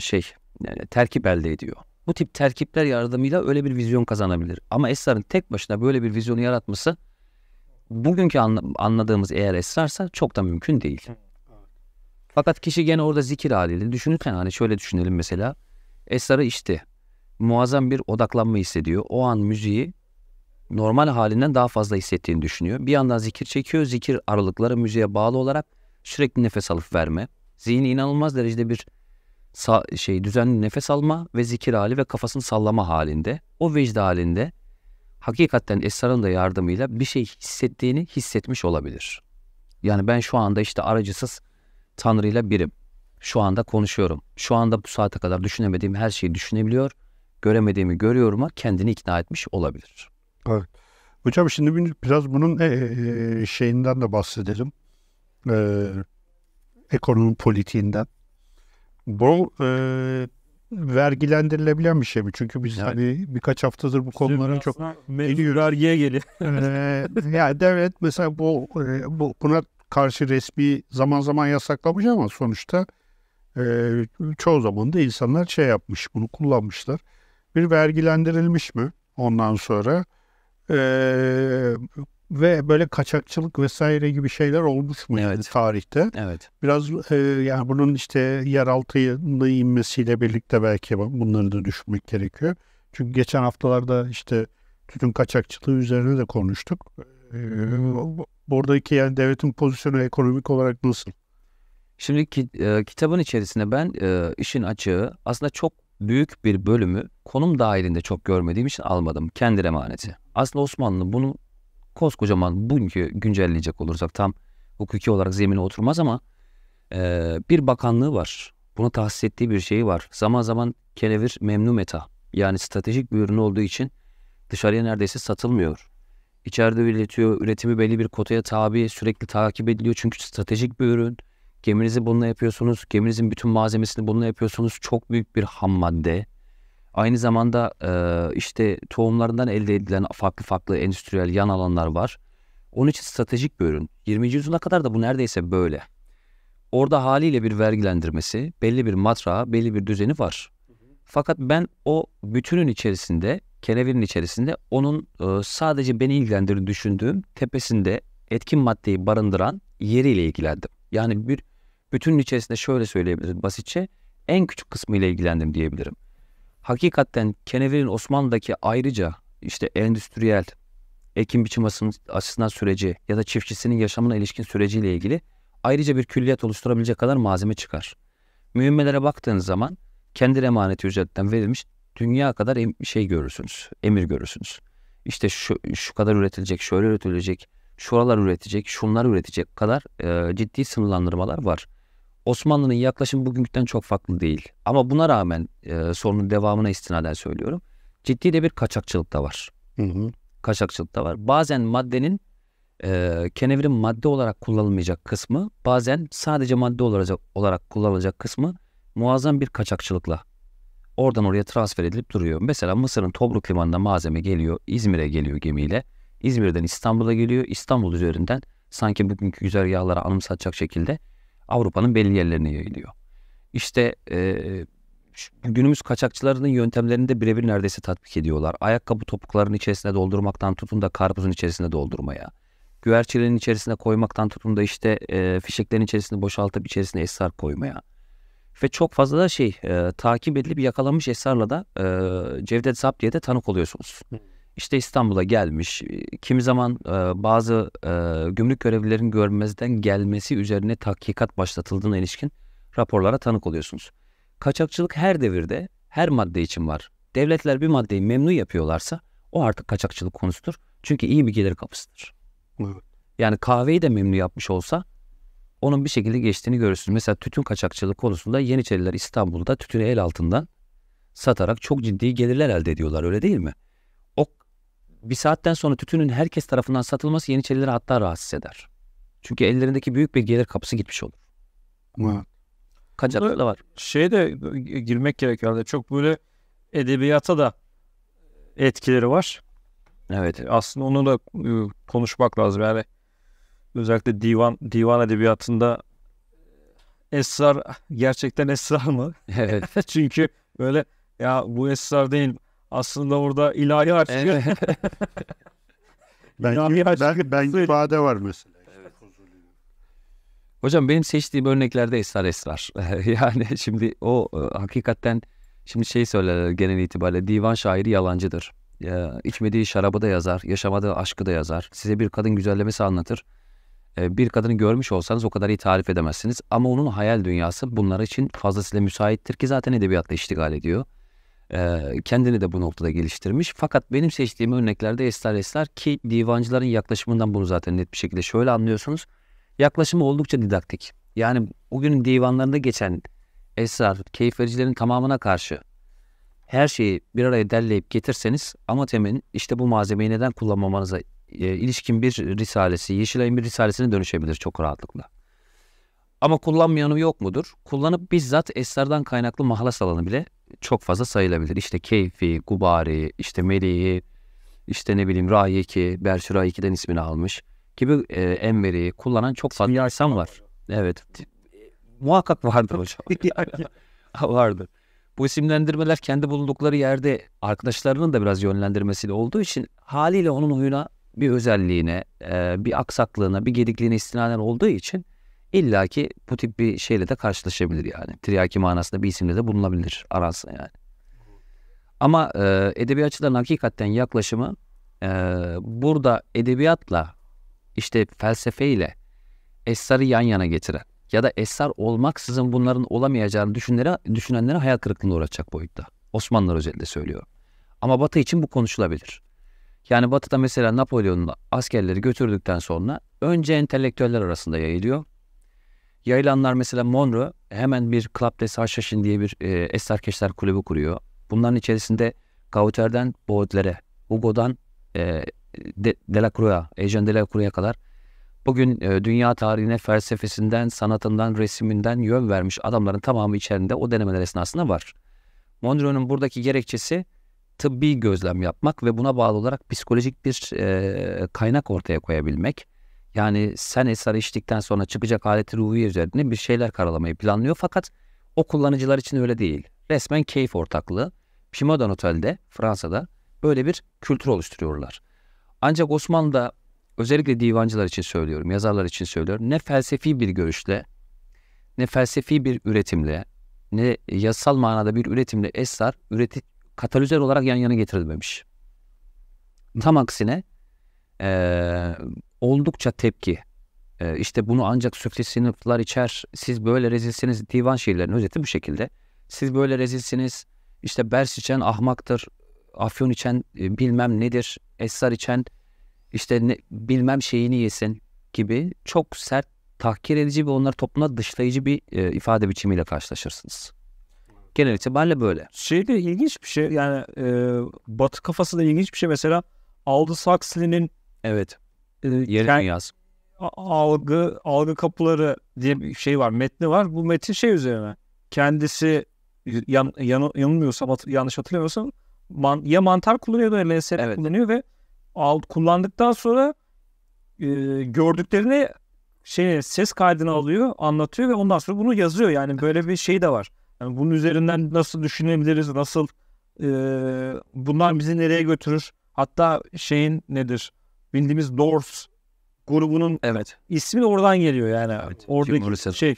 şey yani terkip elde ediyor. Bu tip terkipler yardımıyla öyle bir vizyon kazanabilir. Ama esrarın tek başına böyle bir vizyonu yaratması bugünkü anladığımız eğer esrarsa çok da mümkün değil. Fakat kişi gene orada zikir halinde düşünürken hani şöyle düşünelim mesela. Esrarı işte Muazzam bir odaklanma hissediyor. O an müziği normal halinden daha fazla hissettiğini düşünüyor. Bir yandan zikir çekiyor. Zikir aralıkları müziğe bağlı olarak sürekli nefes alıp verme. Zihni inanılmaz derecede bir şey düzenli nefes alma ve zikir hali ve kafasını sallama halinde. O vecd halinde hakikaten esrarın da yardımıyla bir şey hissettiğini hissetmiş olabilir. Yani ben şu anda işte aracısız Tanrı'yla birim. Şu anda konuşuyorum. Şu anda bu saate kadar düşünemediğim her şeyi düşünebiliyor. Göremediğimi görüyorum ama kendini ikna etmiş olabilir. Evet. Hocam şimdi biraz bunun e, e, e, şeyinden de bahsedelim. Ee, ekonomi politiğinden. Bu e, vergilendirilebilen bir şey mi? Çünkü biz yani, hani birkaç haftadır bu konuların çok geliyor. Vergiye geliyor. ee, yani devlet mesela bu, e, bu buna karşı resmi zaman zaman yasaklamış ama sonuçta e, çoğu zaman da insanlar şey yapmış, bunu kullanmışlar. Bir vergilendirilmiş mi ondan sonra? E, ve böyle kaçakçılık vesaire gibi şeyler olmuş mu evet. yani tarihte? Evet. Biraz e, yani bunun işte yeraltına inmesiyle birlikte belki bunları da düşünmek gerekiyor. Çünkü geçen haftalarda işte tütün kaçakçılığı üzerine de konuştuk. E, buradaki yani devletin pozisyonu ekonomik olarak nasıl? Şimdi ki, e, kitabın içerisinde ben e, işin açığı aslında çok büyük bir bölümü konum dahilinde çok görmediğim için almadım. Kendi emaneti. Aslında Osmanlı bunu koskocaman bugünkü güncelleyecek olursak tam hukuki olarak zemine oturmaz ama e, bir bakanlığı var. Buna tahsis ettiği bir şey var. Zaman zaman kenevir memnun meta. Yani stratejik bir ürün olduğu için dışarıya neredeyse satılmıyor. İçeride üretiyor, üretimi belli bir kotaya tabi, sürekli takip ediliyor çünkü stratejik bir ürün. Geminizi bununla yapıyorsunuz, geminizin bütün malzemesini bununla yapıyorsunuz. Çok büyük bir ham madde. Aynı zamanda e, işte tohumlarından elde edilen farklı farklı endüstriyel yan alanlar var. Onun için stratejik bir ürün. 20. yüzyıla kadar da bu neredeyse böyle. Orada haliyle bir vergilendirmesi, belli bir matrağı, belli bir düzeni var. Fakat ben o bütünün içerisinde, kenevirin içerisinde onun e, sadece beni ilgilendirir düşündüğüm tepesinde etkin maddeyi barındıran yeriyle ilgilendim. Yani bir bütünün içerisinde şöyle söyleyebilirim basitçe en küçük kısmı ile ilgilendim diyebilirim hakikaten kenevirin Osmanlı'daki ayrıca işte endüstriyel ekim biçim açısından süreci ya da çiftçisinin yaşamına ilişkin süreciyle ilgili ayrıca bir külliyat oluşturabilecek kadar malzeme çıkar. Mühimmelere baktığınız zaman kendi emaneti ücretten verilmiş dünya kadar em- şey görürsünüz, emir görürsünüz. İşte şu, şu kadar üretilecek, şöyle üretilecek, şuralar üretecek, şunlar üretecek kadar e, ciddi sınırlandırmalar var. Osmanlı'nın yaklaşımı bugünküden çok farklı değil. Ama buna rağmen e, sorunun devamına istinaden söylüyorum. Ciddi de bir kaçakçılık da var. Hı hı. Kaçakçılık da var. Bazen maddenin e, kenevirin madde olarak kullanılmayacak kısmı bazen sadece madde olarak, olarak kullanılacak kısmı muazzam bir kaçakçılıkla oradan oraya transfer edilip duruyor. Mesela Mısır'ın Tobruk limanına malzeme geliyor, İzmir'e geliyor gemiyle. İzmir'den İstanbul'a geliyor, İstanbul üzerinden sanki bugünkü güzergahlara anımsatacak şekilde Avrupa'nın belli yerlerine yayılıyor. İşte e, günümüz kaçakçılarının yöntemlerini de birebir neredeyse tatbik ediyorlar. Ayakkabı topuklarının içerisine doldurmaktan tutun da karpuzun içerisine doldurmaya. Güvercelerin içerisine koymaktan tutun da işte e, fişeklerin içerisine boşaltıp içerisine esrar koymaya. Ve çok fazla da şey e, takip edilip yakalanmış esrarla da e, Cevdet Zap diye de tanık oluyorsunuz işte İstanbul'a gelmiş. Ee, kimi zaman e, bazı e, gümrük görevlilerin görmezden gelmesi üzerine tahkikat başlatıldığına ilişkin raporlara tanık oluyorsunuz. Kaçakçılık her devirde her madde için var. Devletler bir maddeyi memnun yapıyorlarsa o artık kaçakçılık konusudur. Çünkü iyi bir gelir kapısıdır. Evet. Yani kahveyi de memnun yapmış olsa onun bir şekilde geçtiğini görürsünüz. Mesela tütün kaçakçılığı konusunda Yeniçeriler İstanbul'da tütünü el altından satarak çok ciddi gelirler elde ediyorlar öyle değil mi? bir saatten sonra tütünün herkes tarafından satılması Yeniçerileri hatta rahatsız eder. Çünkü ellerindeki büyük bir gelir kapısı gitmiş olur. Evet. Kaçaklı da var. Şeye de girmek gerek herhalde. Çok böyle edebiyata da etkileri var. Evet. E, aslında onu da e, konuşmak lazım. Yani özellikle divan divan edebiyatında esrar gerçekten esrar mı? Evet. Çünkü böyle ya bu esrar değil aslında burada ilahi aşkı. Evet. ben, ilahi aşkı. Ben, ben ifade var mesela. Hocam benim seçtiğim örneklerde esrar esrar. yani şimdi o e, hakikaten şimdi şey söylerler genel itibariyle divan şairi yalancıdır. Ya, içmediği şarabı da yazar, yaşamadığı aşkı da yazar. Size bir kadın güzellemesi anlatır. E, bir kadını görmüş olsanız o kadar iyi tarif edemezsiniz. Ama onun hayal dünyası bunlar için fazlasıyla müsaittir ki zaten edebiyatla iştigal ediyor. Ee, kendini de bu noktada geliştirmiş. Fakat benim seçtiğim örneklerde esrar esrar ki divancıların yaklaşımından bunu zaten net bir şekilde şöyle anlıyorsunuz. Yaklaşımı oldukça didaktik. Yani bugünün divanlarında geçen esrar keyif vericilerin tamamına karşı her şeyi bir araya derleyip getirseniz ama temin işte bu malzemeyi neden kullanmamanıza e, ilişkin bir risalesi, Yeşilay'ın bir risalesine dönüşebilir çok rahatlıkla. Ama kullanmayanı yok mudur? Kullanıp bizzat esrardan kaynaklı mahlas alanı bile çok fazla sayılabilir. İşte Keyfi, Gubari, işte Melihi, işte ne bileyim Rahiki, Berşura 2'den ismini almış gibi e, Enveri'yi kullanan çok fazla insan var. Evet. Muhakkak vardır hocam. vardır. Bu isimlendirmeler kendi bulundukları yerde arkadaşlarının da biraz yönlendirmesiyle olduğu için haliyle onun huyuna bir özelliğine, e, bir aksaklığına, bir gedikliğine istinaden olduğu için İlla ki bu tip bir şeyle de karşılaşabilir yani. Tiryaki manasında bir isimle de bulunabilir aransa yani. Ama e, açıdan hakikaten yaklaşımı e, burada edebiyatla işte felsefeyle esrarı yan yana getiren ya da esrar olmaksızın bunların olamayacağını düşünenlere düşünenlere hayal kırıklığına uğratacak boyutta. Osmanlılar özelinde söylüyor. Ama Batı için bu konuşulabilir. Yani Batı'da mesela Napolyon'un askerleri götürdükten sonra önce entelektüeller arasında yayılıyor. Yayılanlar mesela Monroe hemen bir Club des Haşhaşin diye bir e, eserkeşler kulübü kuruyor. Bunların içerisinde Kauter'den Boğutler'e, Hugo'dan e, De, Delacroix'a, Ejen Delacroix'a kadar bugün e, dünya tarihine felsefesinden, sanatından, resiminden yön vermiş adamların tamamı içerisinde o denemeler esnasında var. Monroe'nun buradaki gerekçesi tıbbi gözlem yapmak ve buna bağlı olarak psikolojik bir e, kaynak ortaya koyabilmek. Yani sen esrar içtikten sonra çıkacak aleti ruhi üzerinde bir şeyler karalamayı planlıyor. Fakat o kullanıcılar için öyle değil. Resmen keyif ortaklığı. Pimodan Otel'de Fransa'da böyle bir kültür oluşturuyorlar. Ancak Osmanlı'da özellikle divancılar için söylüyorum, yazarlar için söylüyorum. Ne felsefi bir görüşle, ne felsefi bir üretimle, ne yasal manada bir üretimle esrar üreti, katalizör olarak yan yana getirilmemiş. Tam aksine ee, oldukça tepki. E, işte bunu ancak süfli sınıflar içer. Siz böyle rezilsiniz. Divan şiirlerinin özeti bu şekilde. Siz böyle rezilsiniz. İşte bers içen ahmaktır. Afyon içen e, bilmem nedir. Esrar içen işte ne, bilmem şeyini yesin gibi çok sert tahkir edici ve onları topluma dışlayıcı bir e, ifade biçimiyle karşılaşırsınız. Genel itibariyle böyle. Şey de ilginç bir şey yani e, batı kafası da ilginç bir şey. Mesela Aldous Huxley'nin evet e, ee, yaz. Algı, algı kapıları diye bir şey var. Metni var. Bu metin şey üzerine. Kendisi yan, yan, yanılmıyorsam hat, yanlış hatırlamıyorsam man, ya mantar kullanıyor da LSD evet. kullanıyor ve alt kullandıktan sonra e, gördüklerini şey ses kaydını alıyor, anlatıyor ve ondan sonra bunu yazıyor. Yani böyle bir şey de var. Yani bunun üzerinden nasıl düşünebiliriz, nasıl e, bunlar bizi nereye götürür? Hatta şeyin nedir? bildiğimiz Doors grubunun evet. ismi oradan geliyor yani. Evet. Oradaki şey e,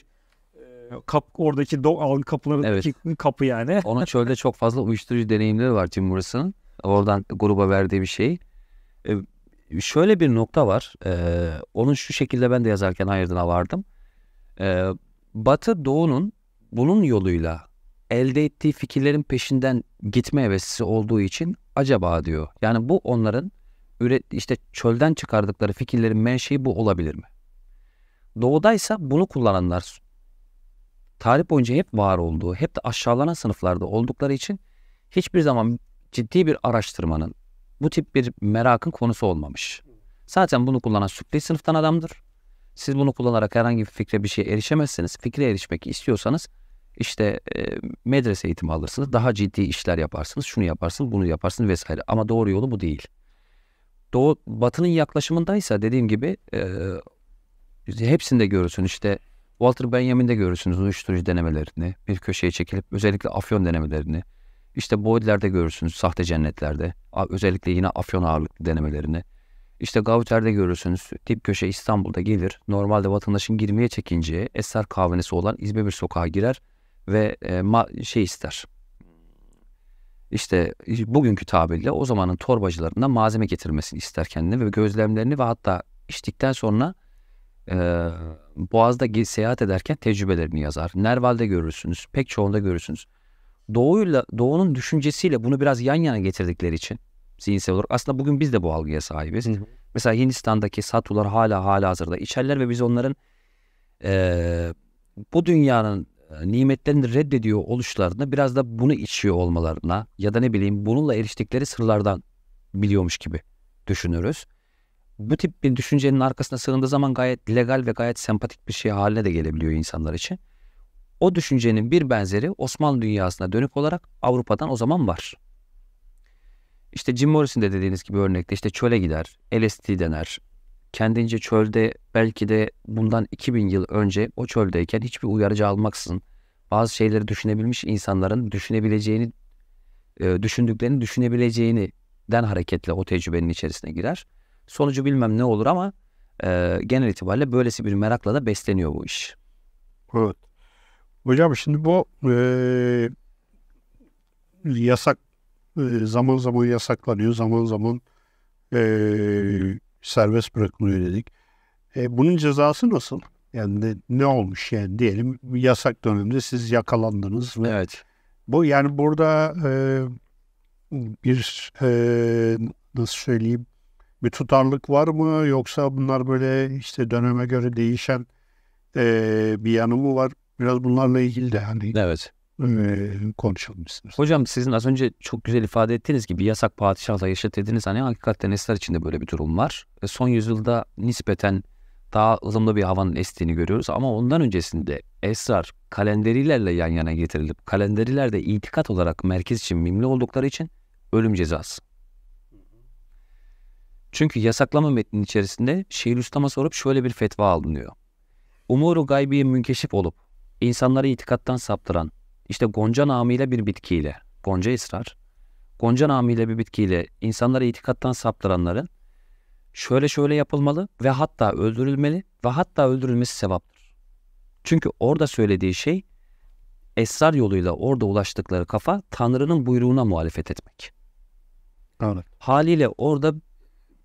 kap oradaki do, algı kapıları evet. kapı yani. Onun çölde çok fazla uyuşturucu deneyimleri var Jim Morrison'ın. Oradan gruba verdiği bir şey. Ee, şöyle bir nokta var. Ee, onun şu şekilde ben de yazarken hayırdına vardım. Ee, Batı Doğu'nun bunun yoluyla elde ettiği fikirlerin peşinden gitme hevesi olduğu için acaba diyor. Yani bu onların üret işte çölden çıkardıkları fikirlerin menşei bu olabilir mi? Doğudaysa bunu kullananlar tarih boyunca hep var olduğu, hep de aşağılanan sınıflarda oldukları için hiçbir zaman ciddi bir araştırmanın, bu tip bir merakın konusu olmamış. Zaten bunu kullanan sükli sınıftan adamdır. Siz bunu kullanarak herhangi bir fikre bir şeye erişemezseniz, fikre erişmek istiyorsanız işte e, medrese eğitimi alırsınız, daha ciddi işler yaparsınız, şunu yaparsınız, bunu yaparsınız vesaire. Ama doğru yolu bu değil. Doğu Batı'nın yaklaşımındaysa dediğim gibi e, hepsinde görürsün işte Walter Benjamin'de görürsünüz uyuşturucu denemelerini, bir köşeye çekilip özellikle afyon denemelerini. İşte Boyd'lerde görürsünüz sahte cennetlerde, özellikle yine afyon ağırlıklı denemelerini. İşte Gauter'de görürsünüz tip köşe İstanbul'da gelir. Normalde vatandaşın girmeye çekince Esrar kahvenesi olan İzmir bir sokağa girer ve e, ma- şey ister işte bugünkü tabirle o zamanın torbacılarından malzeme getirmesini ister kendine ve gözlemlerini ve hatta içtikten sonra e, Boğaz'da seyahat ederken tecrübelerini yazar. Nerval'de görürsünüz, pek çoğunda görürsünüz. Doğuyla, doğunun düşüncesiyle bunu biraz yan yana getirdikleri için zihinsel olarak aslında bugün biz de bu algıya sahibiz. Hı hı. Mesela Hindistan'daki satular hala hala hazırda içerler ve biz onların e, bu dünyanın e, nimetlerini reddediyor oluşlarına biraz da bunu içiyor olmalarına ya da ne bileyim bununla eriştikleri sırlardan biliyormuş gibi düşünürüz. Bu tip bir düşüncenin arkasına sığındığı zaman gayet legal ve gayet sempatik bir şey haline de gelebiliyor insanlar için. O düşüncenin bir benzeri Osmanlı dünyasına dönük olarak Avrupa'dan o zaman var. İşte Jim Morrison de dediğiniz gibi örnekte işte çöle gider, LSD dener. Kendince çölde belki de bundan 2000 yıl önce o çöldeyken hiçbir uyarıcı almaksızın bazı şeyleri düşünebilmiş insanların düşünebileceğini e, düşündüklerini düşünebileceğini den hareketle o tecrübenin içerisine girer. Sonucu bilmem ne olur ama e, genel itibariyle böylesi bir merakla da besleniyor bu iş. Evet. Hocam şimdi bu e, yasak e, zaman zaman yasaklanıyor, zaman zaman e, serbest bırakılıyor dedik. E, bunun cezası nasıl? Yani de, ne olmuş yani diyelim yasak döneminde siz yakalandınız ve evet. bu yani burada e, bir e, nasıl söyleyeyim bir tutarlık var mı yoksa bunlar böyle işte döneme göre değişen e, bir yanı mı var? Biraz bunlarla ilgili de hani evet. E, konuşalım istiyorsunuz. Hocam sizin az önce çok güzel ifade ettiğiniz gibi yasak padişahla yaşat dediniz. Hani hakikaten esler içinde böyle bir durum var. E, son yüzyılda nispeten daha ılımlı bir havanın estiğini görüyoruz. Ama ondan öncesinde esrar kalenderilerle yan yana getirilip kalenderiler itikat olarak merkez için mimli oldukları için ölüm cezası. Çünkü yasaklama metnin içerisinde Şeyhülislam'a sorup şöyle bir fetva alınıyor. Umuru gaybiye münkeşif olup insanları itikattan saptıran işte Gonca namıyla bir bitkiyle Gonca esrar, Gonca namıyla bir bitkiyle insanları itikattan saptıranların şöyle şöyle yapılmalı ve hatta öldürülmeli ve hatta öldürülmesi sevaptır. Çünkü orada söylediği şey esrar yoluyla orada ulaştıkları kafa Tanrı'nın buyruğuna muhalefet etmek. Evet. Haliyle orada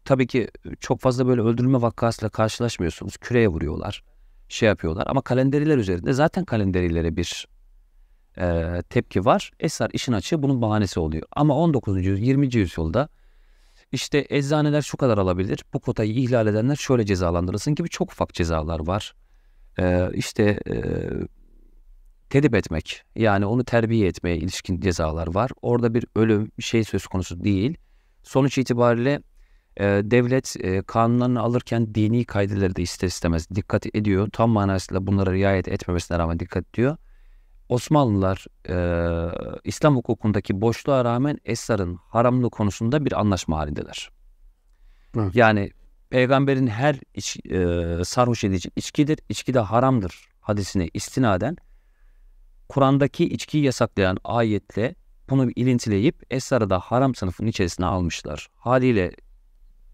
tabii ki çok fazla böyle öldürme vakasıyla karşılaşmıyorsunuz. Küreye vuruyorlar, şey yapıyorlar ama kalenderiler üzerinde zaten kalenderilere bir e, tepki var. Esrar işin açığı bunun bahanesi oluyor. Ama 19. yüzyıl, 20. yüzyılda işte eczaneler şu kadar alabilir. Bu kotayı ihlal edenler şöyle cezalandırılsın gibi çok ufak cezalar var. Ee, işte e, tedip etmek yani onu terbiye etmeye ilişkin cezalar var. Orada bir ölüm şey söz konusu değil. Sonuç itibariyle e, devlet e, kanunlarını alırken dini kaydeleri de ister istemez dikkat ediyor. Tam manasıyla bunlara riayet etmemesine rağmen dikkat ediyor. Osmanlılar e, İslam hukukundaki boşluğa rağmen esrarın haramlığı konusunda bir anlaşma halindeler. Evet. Yani peygamberin her iç, e, sarhoş edici içkidir, içki de haramdır hadisine istinaden Kur'an'daki içkiyi yasaklayan ayetle bunu ilintileyip esrarı da haram sınıfının içerisine almışlar. Haliyle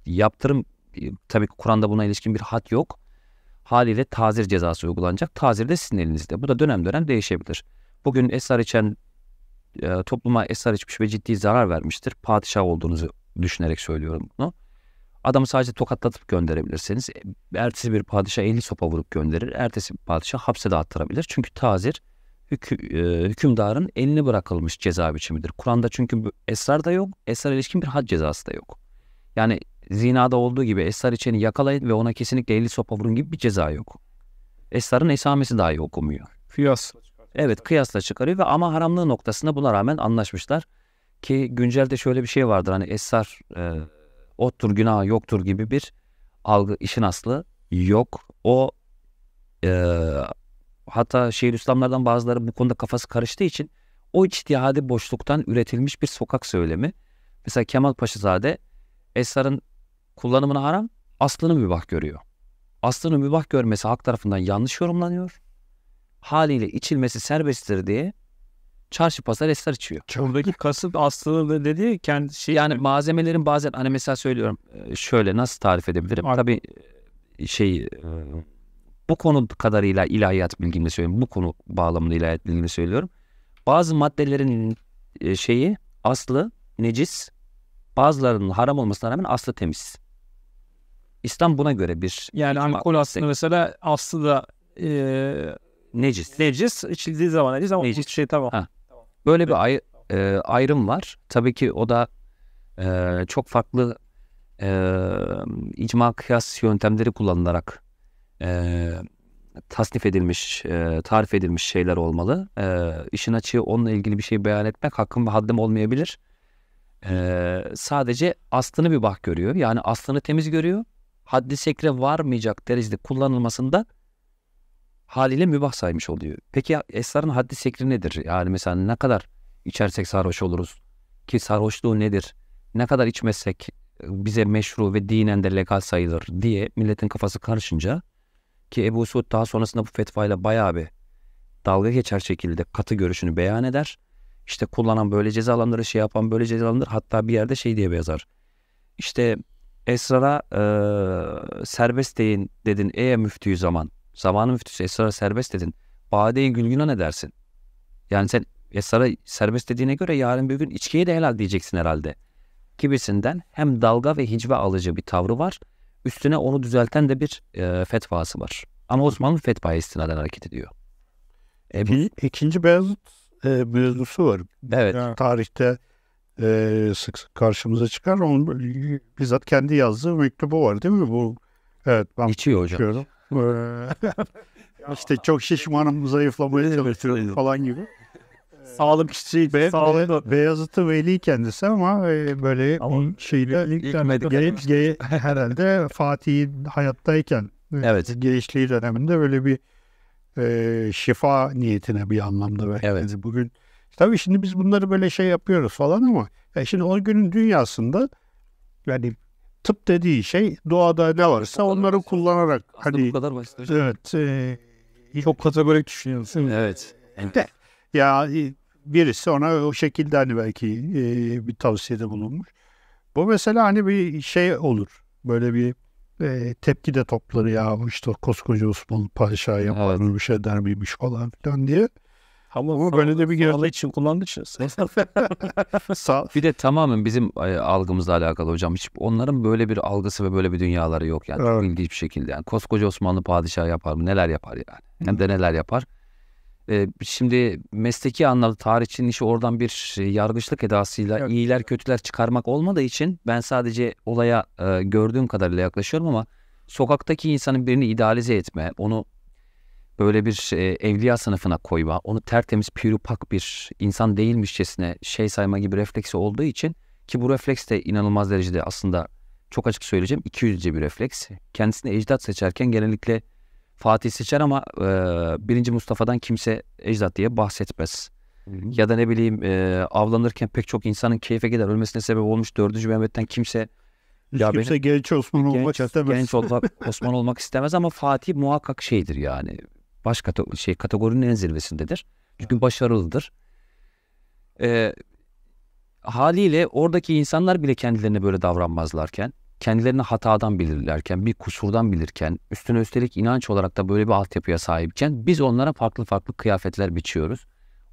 yaptırım tabii Kur'an'da buna ilişkin bir hat yok haliyle tazir cezası uygulanacak. Tazir de sizin elinizde. Bu da dönem dönem değişebilir. Bugün esrar içen e, topluma esrar içmiş ve ciddi zarar vermiştir. Padişah olduğunuzu düşünerek söylüyorum bunu. Adamı sadece tokatlatıp gönderebilirsiniz. E, ertesi bir padişah 50 sopa vurup gönderir. Ertesi bir padişah hapse de attırabilir. Çünkü tazir hükü, e, hükümdarın elini bırakılmış ceza biçimidir. Kur'an'da çünkü esrar da yok, esrar ilişkin bir had cezası da yok. Yani Zinada olduğu gibi esrar içeni yakalayın ve ona kesinlikle eli sopa vurun gibi bir ceza yok. Esrarın esamesi dahi okumuyor. Kıyas. Evet kıyasla çıkarıyor ve ama haramlığı noktasında buna rağmen anlaşmışlar. Ki güncelde şöyle bir şey vardır hani esrar e, ottur günah yoktur gibi bir algı işin aslı yok. O e, hatta Şeyhülislamlardan bazıları bu konuda kafası karıştığı için o içtihadi boşluktan üretilmiş bir sokak söylemi. Mesela Kemal Paşazade Esrar'ın kullanımına haram aslını mübah görüyor. Aslını mübah görmesi halk tarafından yanlış yorumlanıyor. Haliyle içilmesi serbesttir diye çarşı pazar esrar içiyor. Buradaki kasıt aslında dediği kendi şey. Yani malzemelerin bazen hani mesela söylüyorum e, şöyle nasıl tarif edebilirim? Abi. Tabii e, şey e, bu konu kadarıyla ilahiyat bilgimle söylüyorum. Bu konu bağlamında ilahiyat bilgimle söylüyorum. Bazı maddelerin şeyi aslı necis. Bazılarının haram olmasına rağmen aslı temiz. İslam buna göre bir... Yani alkol aslında mesela aslı da e, necis. Necis içildiği zaman necis ama necis. şey tamam. Ha. Böyle bir ay, e, ayrım var. Tabii ki o da e, çok farklı e, icma kıyas yöntemleri kullanılarak e, tasnif edilmiş, e, tarif edilmiş şeyler olmalı. E, işin açığı onunla ilgili bir şey beyan etmek hakkım ve haddim olmayabilir. E, sadece aslını bir bak görüyor. Yani aslını temiz görüyor haddi sekre varmayacak derecede kullanılmasında haliyle mübah saymış oluyor. Peki esrarın haddi sekri nedir? Yani mesela ne kadar içersek sarhoş oluruz? Ki sarhoşluğu nedir? Ne kadar içmezsek e, bize meşru ve dinen de legal sayılır diye milletin kafası karışınca ki Ebu Suud daha sonrasında bu fetvayla bayağı bir dalga geçer şekilde katı görüşünü beyan eder. İşte kullanan böyle cezalandırır, şey yapan böyle cezalandırır. Hatta bir yerde şey diye yazar. İşte Esrar'a e, serbest deyin dedin eye müftüyü zaman. zamanı müftüsü Esrar'a serbest dedin. Bade-i Gülgün'e ne dersin? Yani sen Esrar'a serbest dediğine göre yarın bir gün içkiye de helal diyeceksin herhalde. Gibisinden hem dalga ve hicve alıcı bir tavrı var. Üstüne onu düzelten de bir e, fetvası var. Ama Osmanlı fetvaya istinaden hareket ediyor. E, bir, ikinci Beyazıt e, mevzusu var. Evet. Yani tarihte e, sık sık karşımıza çıkar. Onun bizzat kendi yazdığı mektubu var değil mi? Bu evet ben İçiyor hocam. Ee, işte çok şişmanım zayıflamaya çalışıyorum falan gibi. Ee, sağlık kişi be, sağlık. Beyazıt'ı veli kendisi ama e, böyle ama şeyde. ilk ge, herhalde Fatih hayattayken e, evet. gençliği döneminde böyle bir e, şifa niyetine bir anlamda belki. Evet. Bugün Tabii şimdi biz bunları böyle şey yapıyoruz falan ama ya e, şimdi o günün dünyasında yani tıp dediği şey doğada ne varsa onları basit. kullanarak Aslında hani bu kadar basit hocam. Evet. E, çok kategorik düşünüyorsun. Evet. De, ya e, birisi ona o şekilde hani belki e, bir tavsiyede bulunmuş. Bu mesela hani bir şey olur. Böyle bir e, tepki de topları ya işte koskoca Osmanlı Paşa yaparmış evet. eder şey miymiş falan filan diye. Ama, Ama böyle de bir gerçek. için kullandığı Sağ. Bir de tamamen bizim e, algımızla alakalı hocam. Hiç onların böyle bir algısı ve böyle bir dünyaları yok yani. Evet. ilginç bir şekilde. Yani koskoca Osmanlı padişahı yapar mı? Neler yapar yani? Hem de neler yapar. Ee, şimdi mesleki anlamda tarihçinin işi oradan bir yargıçlık edasıyla evet. iyiler kötüler çıkarmak olmadığı için ben sadece olaya e, gördüğüm kadarıyla yaklaşıyorum ama sokaktaki insanın birini idealize etme, onu böyle bir e, evliya sınıfına koyma, onu tertemiz pürüpak bir insan değilmişçesine şey sayma gibi refleksi olduğu için ki bu refleks de inanılmaz derecede aslında çok açık söyleyeceğim 200'ce bir refleks. Kendisini ecdat seçerken genellikle Fatih seçer ama e, birinci Mustafa'dan kimse ecdat diye bahsetmez. Hı-hı. Ya da ne bileyim e, avlanırken pek çok insanın keyfe gider ölmesine sebep olmuş 4. Mehmet'ten kimse hiç ya kimse benim, genç Osman genç, istemez. Genç olmak, Osman olmak istemez ama Fatih muhakkak şeydir yani baş kate- şey kategorinin en zirvesindedir. Çünkü başarılıdır. Ee, haliyle oradaki insanlar bile kendilerine böyle davranmazlarken, kendilerini hatadan bilirlerken, bir kusurdan bilirken, üstüne üstelik inanç olarak da böyle bir altyapıya sahipken biz onlara farklı farklı kıyafetler biçiyoruz.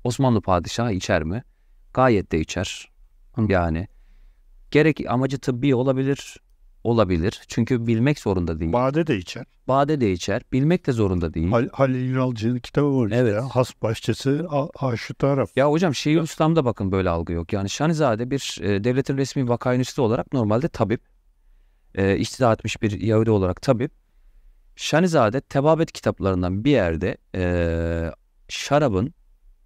Osmanlı padişahı içer mi? Gayet de içer. Yani gerek amacı tıbbi olabilir, olabilir. Çünkü bilmek zorunda değil. Bade de içer. Bade de içer. Bilmek de zorunda değil. Hal Halil İnalcı'nın kitabı var evet. işte. Has başçası aşı taraf. Ya hocam Şeyh İslam'da bakın böyle algı yok. Yani Şanizade bir e, devletin resmi vakayenisti olarak normalde tabip. E, İhtida etmiş bir Yahudi olarak tabip. Şanizade tebabet kitaplarından bir yerde e, şarabın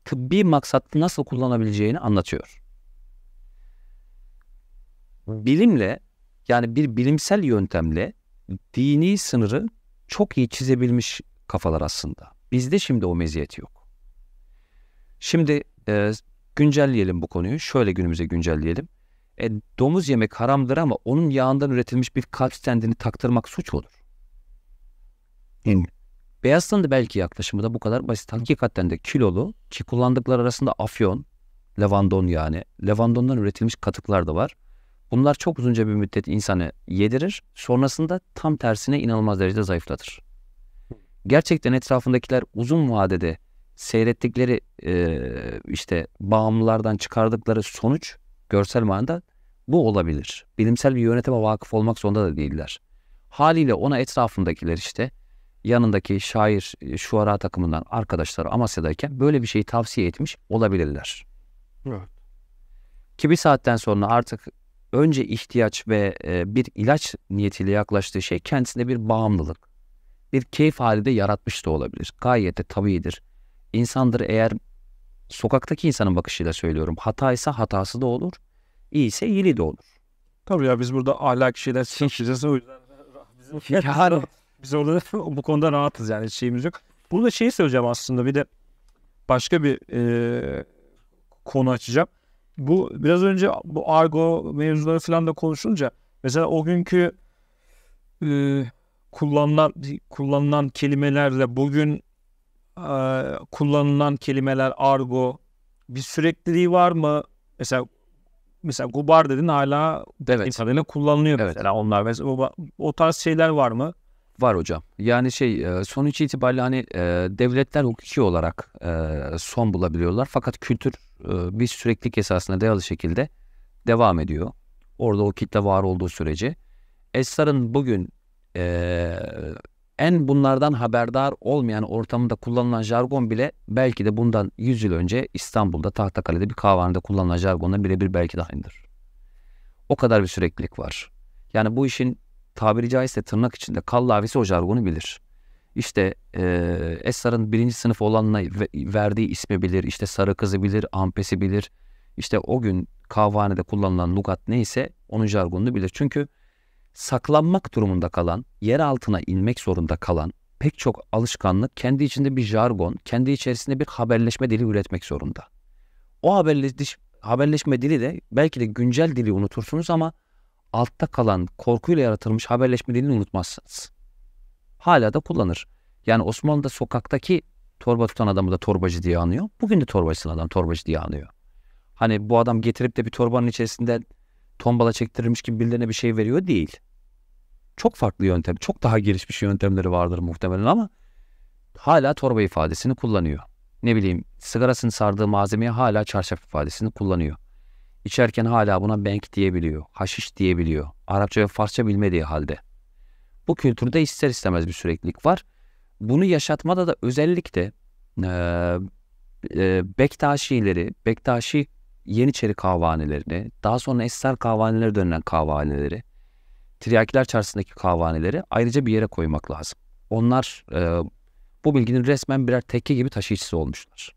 tıbbi maksatlı nasıl kullanabileceğini anlatıyor. Bilimle yani bir bilimsel yöntemle dini sınırı çok iyi çizebilmiş kafalar aslında. Bizde şimdi o meziyet yok. Şimdi e, güncelleyelim bu konuyu. Şöyle günümüze güncelleyelim. E, domuz yemek haramdır ama onun yağından üretilmiş bir kalp stendini taktırmak suç olur. Hmm. Beyaz'ın da belki yaklaşımı da bu kadar basit. Hakikaten de kilolu ki kullandıkları arasında afyon, Levandon yani. Levandon'dan üretilmiş katıklar da var. Bunlar çok uzunca bir müddet insanı yedirir. Sonrasında tam tersine inanılmaz derecede zayıflatır. Gerçekten etrafındakiler uzun vadede seyrettikleri e, işte bağımlılardan çıkardıkları sonuç görsel manada bu olabilir. Bilimsel bir yönetime vakıf olmak zorunda da değiller. Haliyle ona etrafındakiler işte yanındaki şair e, şuara takımından arkadaşlar Amasya'dayken böyle bir şeyi tavsiye etmiş olabilirler. Evet. Ki bir saatten sonra artık önce ihtiyaç ve e, bir ilaç niyetiyle yaklaştığı şey kendisinde bir bağımlılık, bir keyif halinde yaratmış da olabilir. Gayet de tabiidir. İnsandır eğer sokaktaki insanın bakışıyla söylüyorum. Hata ise hatası da olur, iyi ise iyiliği de olur. Tabii ya biz burada ahlak şeyler çalışacağız. o yüzden yani, biz orada bu konuda rahatız yani şeyimiz yok. Burada şeyi söyleyeceğim aslında bir de başka bir e, konu açacağım bu biraz önce bu argo mevzuları falan da konuşunca mesela o günkü e, kullanılan kullanılan kelimelerle bugün e, kullanılan kelimeler argo bir sürekliliği var mı? Mesela mesela gubar dedin hala evet. insanlarla kullanılıyor evet. mesela onlar. Mesela o, o tarz şeyler var mı? Var hocam. Yani şey e, sonuç itibariyle hani e, devletler hukuki olarak e, son bulabiliyorlar. Fakat kültür bir süreklilik esasına dayalı şekilde devam ediyor. Orada o kitle var olduğu sürece. Esrar'ın bugün en bunlardan haberdar olmayan ortamında kullanılan jargon bile belki de bundan 100 yıl önce İstanbul'da Tahtakale'de bir kahvanede kullanılan jargonla birebir belki de aynıdır. O kadar bir süreklilik var. Yani bu işin tabiri caizse tırnak içinde kallavisi o jargonu bilir. İşte e, Esra'nın birinci sınıf olanla verdiği ismi bilir. İşte sarı kızı bilir, ampesi bilir. İşte o gün kahvanede kullanılan lugat neyse onun jargonunu bilir. Çünkü saklanmak durumunda kalan, yer altına inmek zorunda kalan pek çok alışkanlık kendi içinde bir jargon, kendi içerisinde bir haberleşme dili üretmek zorunda. O haberleş, haberleşme dili de belki de güncel dili unutursunuz ama altta kalan korkuyla yaratılmış haberleşme dilini unutmazsınız. Hala da kullanır. Yani Osmanlı'da sokaktaki torba tutan adamı da torbacı diye anıyor. Bugün de torbacısın adam torbacı diye anıyor. Hani bu adam getirip de bir torbanın içerisinde tombala çektirilmiş gibi birilerine bir şey veriyor değil. Çok farklı yöntem, çok daha gelişmiş yöntemleri vardır muhtemelen ama hala torba ifadesini kullanıyor. Ne bileyim sigarasını sardığı malzemeye hala çarşaf ifadesini kullanıyor. İçerken hala buna bank diyebiliyor, haşiş diyebiliyor. Arapça ve Farsça bilmediği halde. Bu kültürde ister istemez bir süreklilik var. Bunu yaşatmada da özellikle e, e, Bektaşileri, Bektaşi Yeniçeri kahvanelerini, daha sonra Esser kahvaneleri dönen kahvaneleri, Triyakiler Çarşısı'ndaki kahvaneleri ayrıca bir yere koymak lazım. Onlar e, bu bilginin resmen birer tekke gibi taşıyıcısı olmuşlar.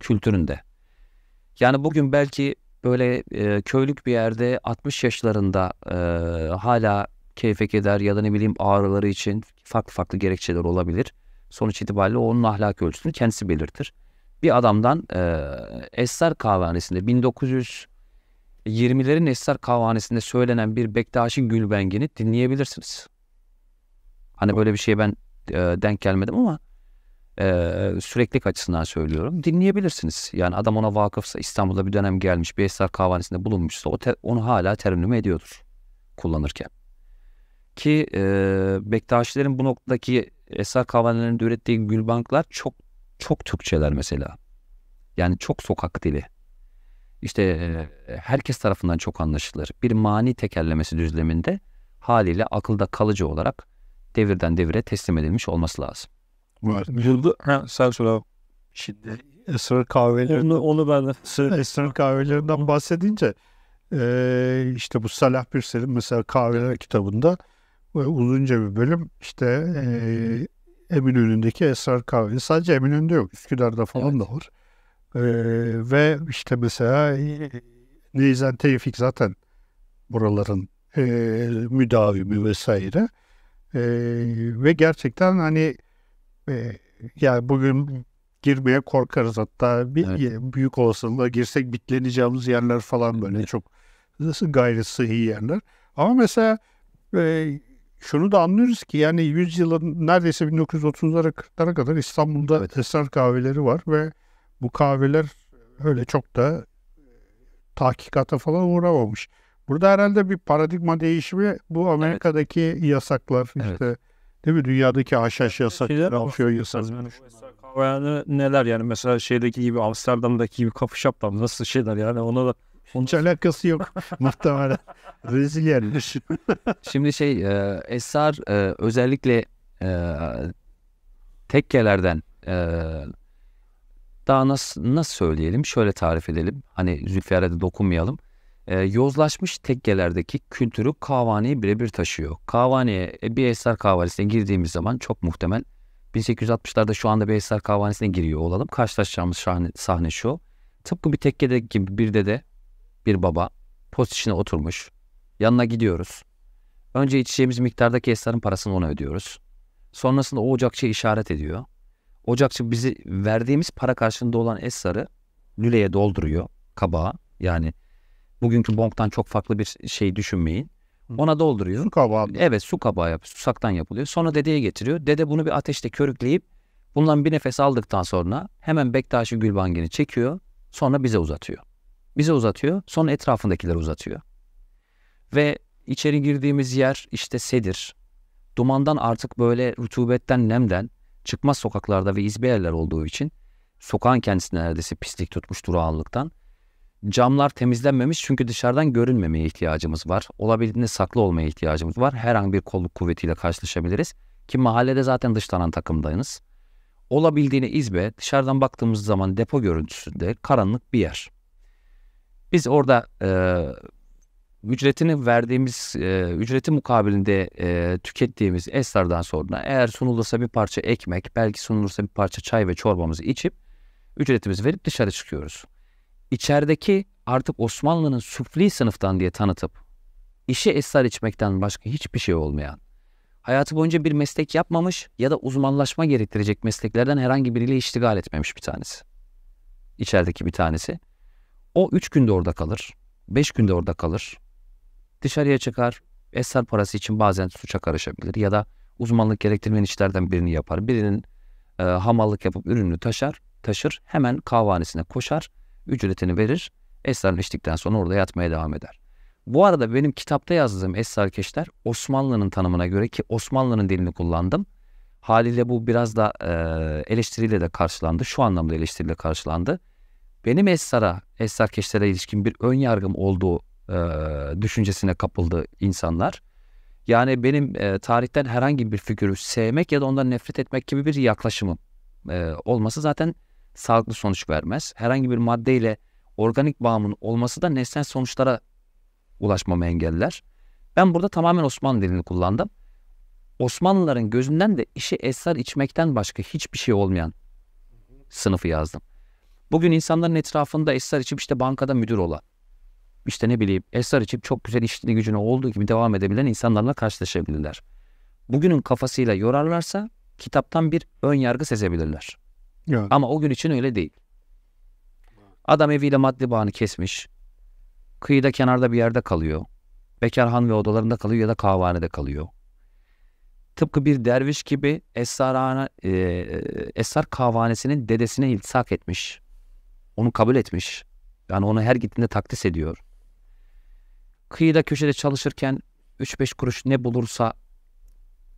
Kültüründe. Yani bugün belki böyle e, köylük bir yerde 60 yaşlarında e, hala keyfe eder ya da ne bileyim ağrıları için farklı farklı gerekçeler olabilir. Sonuç itibariyle onun ahlak ölçüsünü kendisi belirtir. Bir adamdan e, Esrar Kahvanesi'nde 1920'lerin Esrar Kahvanesi'nde söylenen bir Bektaşi Gülbengen'i dinleyebilirsiniz. Hani böyle bir şeye ben e, denk gelmedim ama ee, süreklilik açısından söylüyorum. Dinleyebilirsiniz. Yani adam ona vakıfsa İstanbul'da bir dönem gelmiş bir esrar kahvanesinde bulunmuşsa o te, onu hala terennüme ediyordur kullanırken. Ki e, Bektaşilerin bu noktadaki esrar kahvanelerinde ürettiği gülbanklar çok çok Türkçeler mesela. Yani çok sokak dili. İşte herkes tarafından çok anlaşılır. Bir mani tekerlemesi düzleminde haliyle akılda kalıcı olarak devirden devire teslim edilmiş olması lazım. Var. Yılda ha, sen söyle Şimdi e, ısrar kahveleri. Onu, onu ben de. Sır, kahvelerinden bahsedince e, işte bu Salah Bürsel'in mesela kahveler kitabında e, uzunca bir bölüm işte e, Eminönü'ndeki Esrar Kahvesi. Sadece Eminönü'nde yok. Üsküdar'da falan evet. da var. E, ve işte mesela e, Neyzen Tevfik zaten buraların e, müdavimi vesaire. E, ve gerçekten hani ee, yani bugün girmeye korkarız hatta bir evet. büyük olasılıkla girsek bitleneceğimiz yerler falan böyle evet. çok gayri sıhhi yerler. Ama mesela e, şunu da anlıyoruz ki yani 100 yılın neredeyse 1930'lara 40'lara kadar İstanbul'da evet. esrar kahveleri var ve bu kahveler öyle çok da e, tahkikata falan uğramamış. Burada herhalde bir paradigma değişimi bu Amerika'daki evet. yasaklar işte evet. Değil mi? Dünyadaki haşhaş yasak, rafyo yasak. Yani neler yani mesela şeydeki gibi Amsterdam'daki gibi kafe shop'lar nasıl şeyler yani ona da onun... Hiç alakası yok muhtemelen. Rezil yani Şimdi şey e, Esrar e, özellikle e, tekkelerden e, daha nasıl, nasıl söyleyelim şöyle tarif edelim. Hani Zülfiyar'a dokunmayalım e, yozlaşmış tekkelerdeki kültürü kahvaneye birebir taşıyor. Kahvaneye e, esrar kahvanesine girdiğimiz zaman çok muhtemel 1860'larda şu anda bir esrar kahvanesine giriyor olalım. Karşılaşacağımız sahne, sahne şu. Tıpkı bir tekkede gibi bir dede bir baba post işine oturmuş. Yanına gidiyoruz. Önce içeceğimiz miktardaki esrarın parasını ona ödüyoruz. Sonrasında o ocakçı işaret ediyor. Ocakçı bizi verdiğimiz para karşılığında olan esrarı lüleye dolduruyor kabağa. Yani Bugünkü bonktan çok farklı bir şey düşünmeyin. Ona dolduruyor. Su kabağı. Evet su kabağı yapıyor. Susaktan yapılıyor. Sonra dedeye getiriyor. Dede bunu bir ateşte körükleyip bundan bir nefes aldıktan sonra hemen Bektaşi Gülbangen'i çekiyor. Sonra bize uzatıyor. Bize uzatıyor. Sonra etrafındakiler uzatıyor. Ve içeri girdiğimiz yer işte sedir. Dumandan artık böyle rutubetten nemden çıkmaz sokaklarda ve izbe yerler olduğu için sokağın kendisine neredeyse pislik tutmuş duru durağanlıktan Camlar temizlenmemiş çünkü dışarıdan görünmemeye ihtiyacımız var. Olabildiğince saklı olmaya ihtiyacımız var. Herhangi bir kolluk kuvvetiyle karşılaşabiliriz. Ki mahallede zaten dışlanan takımdayız. Olabildiğine izbe dışarıdan baktığımız zaman depo görüntüsünde karanlık bir yer. Biz orada e, ücretini verdiğimiz, e, ücreti mukabilinde e, tükettiğimiz esrardan sonra eğer sunulursa bir parça ekmek, belki sunulursa bir parça çay ve çorbamızı içip ücretimizi verip dışarı çıkıyoruz içerideki artık Osmanlı'nın sufli sınıftan diye tanıtıp işe esrar içmekten başka hiçbir şey olmayan, hayatı boyunca bir meslek yapmamış ya da uzmanlaşma gerektirecek mesleklerden herhangi biriyle iştigal etmemiş bir tanesi. İçerideki bir tanesi. O üç günde orada kalır, beş günde orada kalır. Dışarıya çıkar, esrar parası için bazen suça karışabilir ya da uzmanlık gerektirmeyen işlerden birini yapar. Birinin e, hamallık yapıp ürünü taşar, taşır, hemen kahvanesine koşar ücretini verir. esrar Esrarleştikten sonra orada yatmaya devam eder. Bu arada benim kitapta yazdığım esrar keşler Osmanlı'nın tanımına göre ki Osmanlı'nın dilini kullandım. Haliyle bu biraz da e, eleştiriyle de karşılandı. Şu anlamda eleştiriyle karşılandı. Benim esrara, esrar esrarkeşlere ilişkin bir ön yargım olduğu e, düşüncesine kapıldı insanlar. Yani benim e, tarihten herhangi bir figürü sevmek ya da ondan nefret etmek gibi bir yaklaşımım e, olması zaten sağlıklı sonuç vermez. Herhangi bir maddeyle organik bağımın olması da nesnel sonuçlara ulaşmamı engeller. Ben burada tamamen Osmanlı dilini kullandım. Osmanlıların gözünden de işi esrar içmekten başka hiçbir şey olmayan sınıfı yazdım. Bugün insanların etrafında esrar içip işte bankada müdür ola, işte ne bileyim esrar içip çok güzel işini gücüne olduğu gibi devam edebilen insanlarla karşılaşabilirler. Bugünün kafasıyla yorarlarsa kitaptan bir ön yargı sezebilirler. Evet. Ama o gün için öyle değil. Adam eviyle maddi bağını kesmiş. Kıyıda kenarda bir yerde kalıyor. Bekarhan ve odalarında kalıyor ya da kahvanede kalıyor. Tıpkı bir derviş gibi Esrarhane, e, e, Esrar kahvanesinin dedesine iltisak etmiş. Onu kabul etmiş. Yani onu her gittiğinde takdis ediyor. Kıyıda köşede çalışırken 3-5 kuruş ne bulursa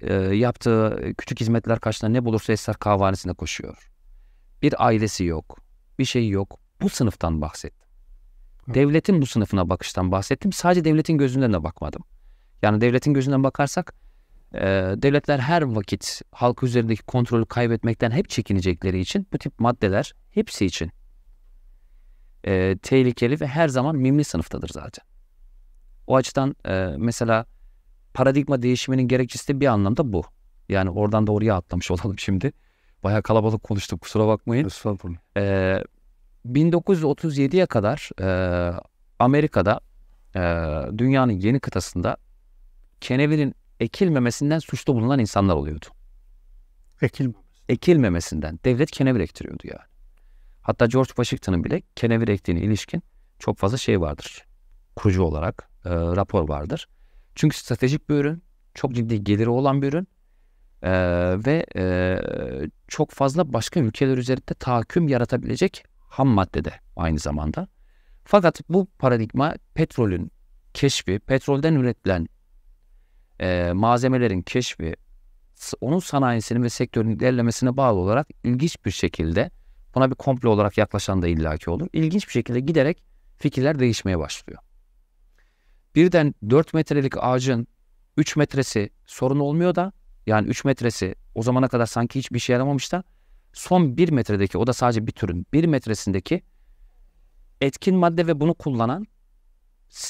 e, yaptığı küçük hizmetler karşılığında ne bulursa Esrar kahvanesine koşuyor bir ailesi yok, bir şey yok. Bu sınıftan bahsettim. Devletin bu sınıfına bakıştan bahsettim. Sadece devletin gözünden de bakmadım. Yani devletin gözünden bakarsak e, devletler her vakit halkı üzerindeki kontrolü kaybetmekten hep çekinecekleri için bu tip maddeler hepsi için e, tehlikeli ve her zaman mimli sınıftadır zaten. O açıdan e, mesela paradigma değişiminin gerekçesi de bir anlamda bu. Yani oradan da oraya atlamış olalım şimdi. Baya kalabalık konuştuk kusura bakmayın. Estağfurullah. Ee, 1937'ye kadar e, Amerika'da e, dünyanın yeni kıtasında kenevirin ekilmemesinden suçlu bulunan insanlar oluyordu. Ekilmemesinden. Ekilmemesinden. Devlet kenevir ektiriyordu yani. Hatta George Washington'ın bile kenevir ektiğine ilişkin çok fazla şey vardır. Kurucu olarak e, rapor vardır. Çünkü stratejik bir ürün, çok ciddi geliri olan bir ürün e, ve e, çok fazla başka ülkeler üzerinde tahakküm yaratabilecek ham maddede aynı zamanda. Fakat bu paradigma petrolün keşfi, petrolden üretilen e, malzemelerin keşfi, onun sanayisinin ve sektörünün ilerlemesine bağlı olarak ilginç bir şekilde buna bir komplo olarak yaklaşan da illaki olur. İlginç bir şekilde giderek fikirler değişmeye başlıyor. Birden 4 metrelik ağacın 3 metresi sorun olmuyor da yani 3 metresi o zamana kadar sanki hiçbir şey yaramamış da son 1 metredeki o da sadece bir türün 1 metresindeki etkin madde ve bunu kullanan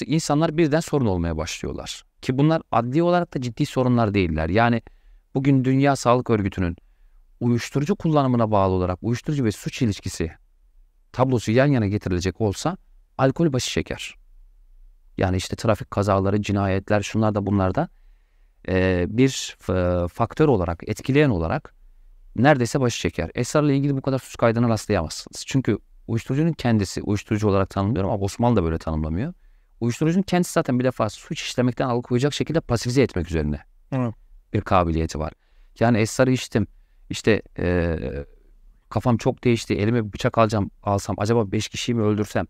insanlar birden sorun olmaya başlıyorlar. Ki bunlar adli olarak da ciddi sorunlar değiller. Yani bugün Dünya Sağlık Örgütü'nün uyuşturucu kullanımına bağlı olarak uyuşturucu ve suç ilişkisi tablosu yan yana getirilecek olsa alkol başı şeker. Yani işte trafik kazaları, cinayetler, şunlar da bunlar da e, bir e, faktör olarak, etkileyen olarak neredeyse başı çeker. Esrarla ilgili bu kadar suç kaydına rastlayamazsınız. Çünkü uyuşturucunun kendisi, uyuşturucu olarak tanımlıyorum ama Osmanlı da böyle tanımlamıyor. Uyuşturucunun kendisi zaten bir defa suç işlemekten alıkoyacak şekilde pasifize etmek üzerine evet. bir kabiliyeti var. Yani esrarı içtim, işte e, kafam çok değişti, elime bıçak alacağım, alsam, acaba beş kişiyi mi öldürsem?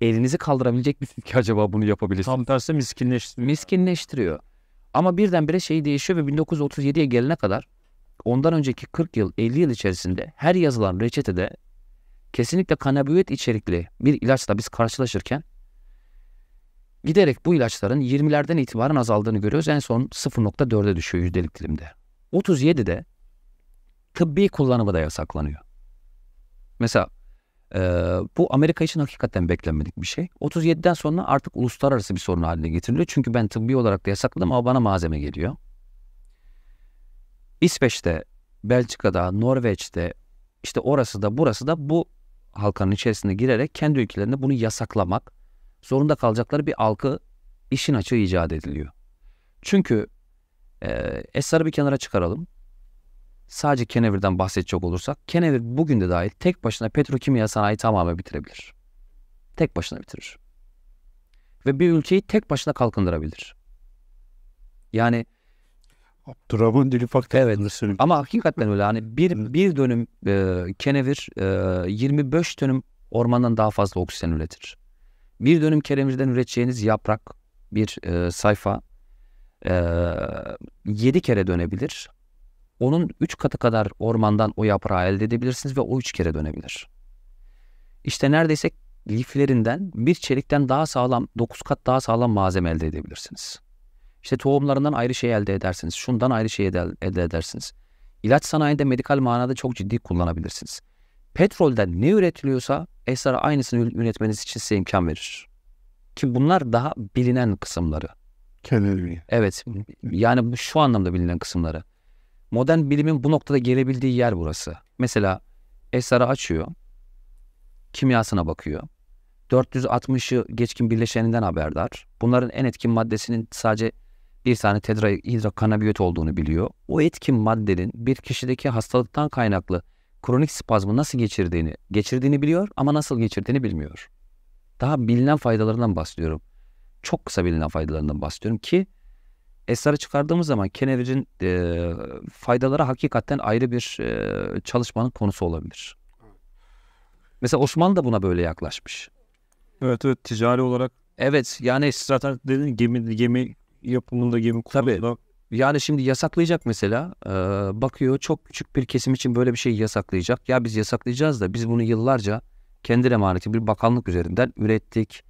Elinizi kaldırabilecek misin ki acaba bunu yapabilirsin? Tam tersi miskinleştiriyor. Miskinleştiriyor. Ama birdenbire şey değişiyor ve 1937'ye gelene kadar ondan önceki 40 yıl 50 yıl içerisinde her yazılan reçetede kesinlikle kanabinoid içerikli bir ilaçla biz karşılaşırken giderek bu ilaçların 20'lerden itibaren azaldığını görüyoruz. En son 0.4'e düşüyor yüzdelik dilimde. 37'de tıbbi kullanımı da yasaklanıyor. Mesela ee, bu Amerika için hakikaten beklenmedik bir şey. 37'den sonra artık uluslararası bir sorun haline getiriliyor. Çünkü ben tıbbi olarak da yasakladım ama bana malzeme geliyor. İsveç'te, Belçika'da, Norveç'te işte orası da burası da bu halkanın içerisine girerek kendi ülkelerinde bunu yasaklamak zorunda kalacakları bir algı işin açığı icat ediliyor. Çünkü e, esrarı bir kenara çıkaralım sadece Kenevir'den bahsedecek olursak Kenevir bugün de dahil tek başına petrokimya sanayi tamamen bitirebilir. Tek başına bitirir. Ve bir ülkeyi tek başına kalkındırabilir. Yani Abdurrahman dili faktör. Evet. Anlasın. Ama hakikaten öyle. Hani bir, bir dönüm e, kenevir e, 25 dönüm ormandan daha fazla oksijen üretir. Bir dönüm kenevirden üreteceğiniz yaprak bir e, sayfa e, 7 kere dönebilir onun 3 katı kadar ormandan o yaprağı elde edebilirsiniz ve o 3 kere dönebilir. İşte neredeyse liflerinden bir çelikten daha sağlam 9 kat daha sağlam malzeme elde edebilirsiniz. İşte tohumlarından ayrı şey elde edersiniz. Şundan ayrı şey elde edersiniz. İlaç sanayinde medikal manada çok ciddi kullanabilirsiniz. Petrolden ne üretiliyorsa Esra aynısını üretmeniz için size imkan verir. Ki bunlar daha bilinen kısımları. Kenevri. Evet. Yani bu şu anlamda bilinen kısımları modern bilimin bu noktada gelebildiği yer burası. Mesela Esrar'ı açıyor. Kimyasına bakıyor. 460'ı geçkin birleşeninden haberdar. Bunların en etkin maddesinin sadece bir tane tetrahidrokanabiyot olduğunu biliyor. O etkin maddenin bir kişideki hastalıktan kaynaklı kronik spazmı nasıl geçirdiğini, geçirdiğini biliyor ama nasıl geçirdiğini bilmiyor. Daha bilinen faydalarından bahsediyorum. Çok kısa bilinen faydalarından bahsediyorum ki Esrar'ı çıkardığımız zaman Kennedy'nin e, faydaları hakikaten ayrı bir e, çalışmanın konusu olabilir. Mesela Osmanlı da buna böyle yaklaşmış. Evet evet ticari olarak. Evet yani zaten dedin gemi gemi yapımında gemi kullanımında. Tabii. Yani şimdi yasaklayacak mesela e, bakıyor çok küçük bir kesim için böyle bir şey yasaklayacak. Ya biz yasaklayacağız da biz bunu yıllarca kendi emaneti bir bakanlık üzerinden ürettik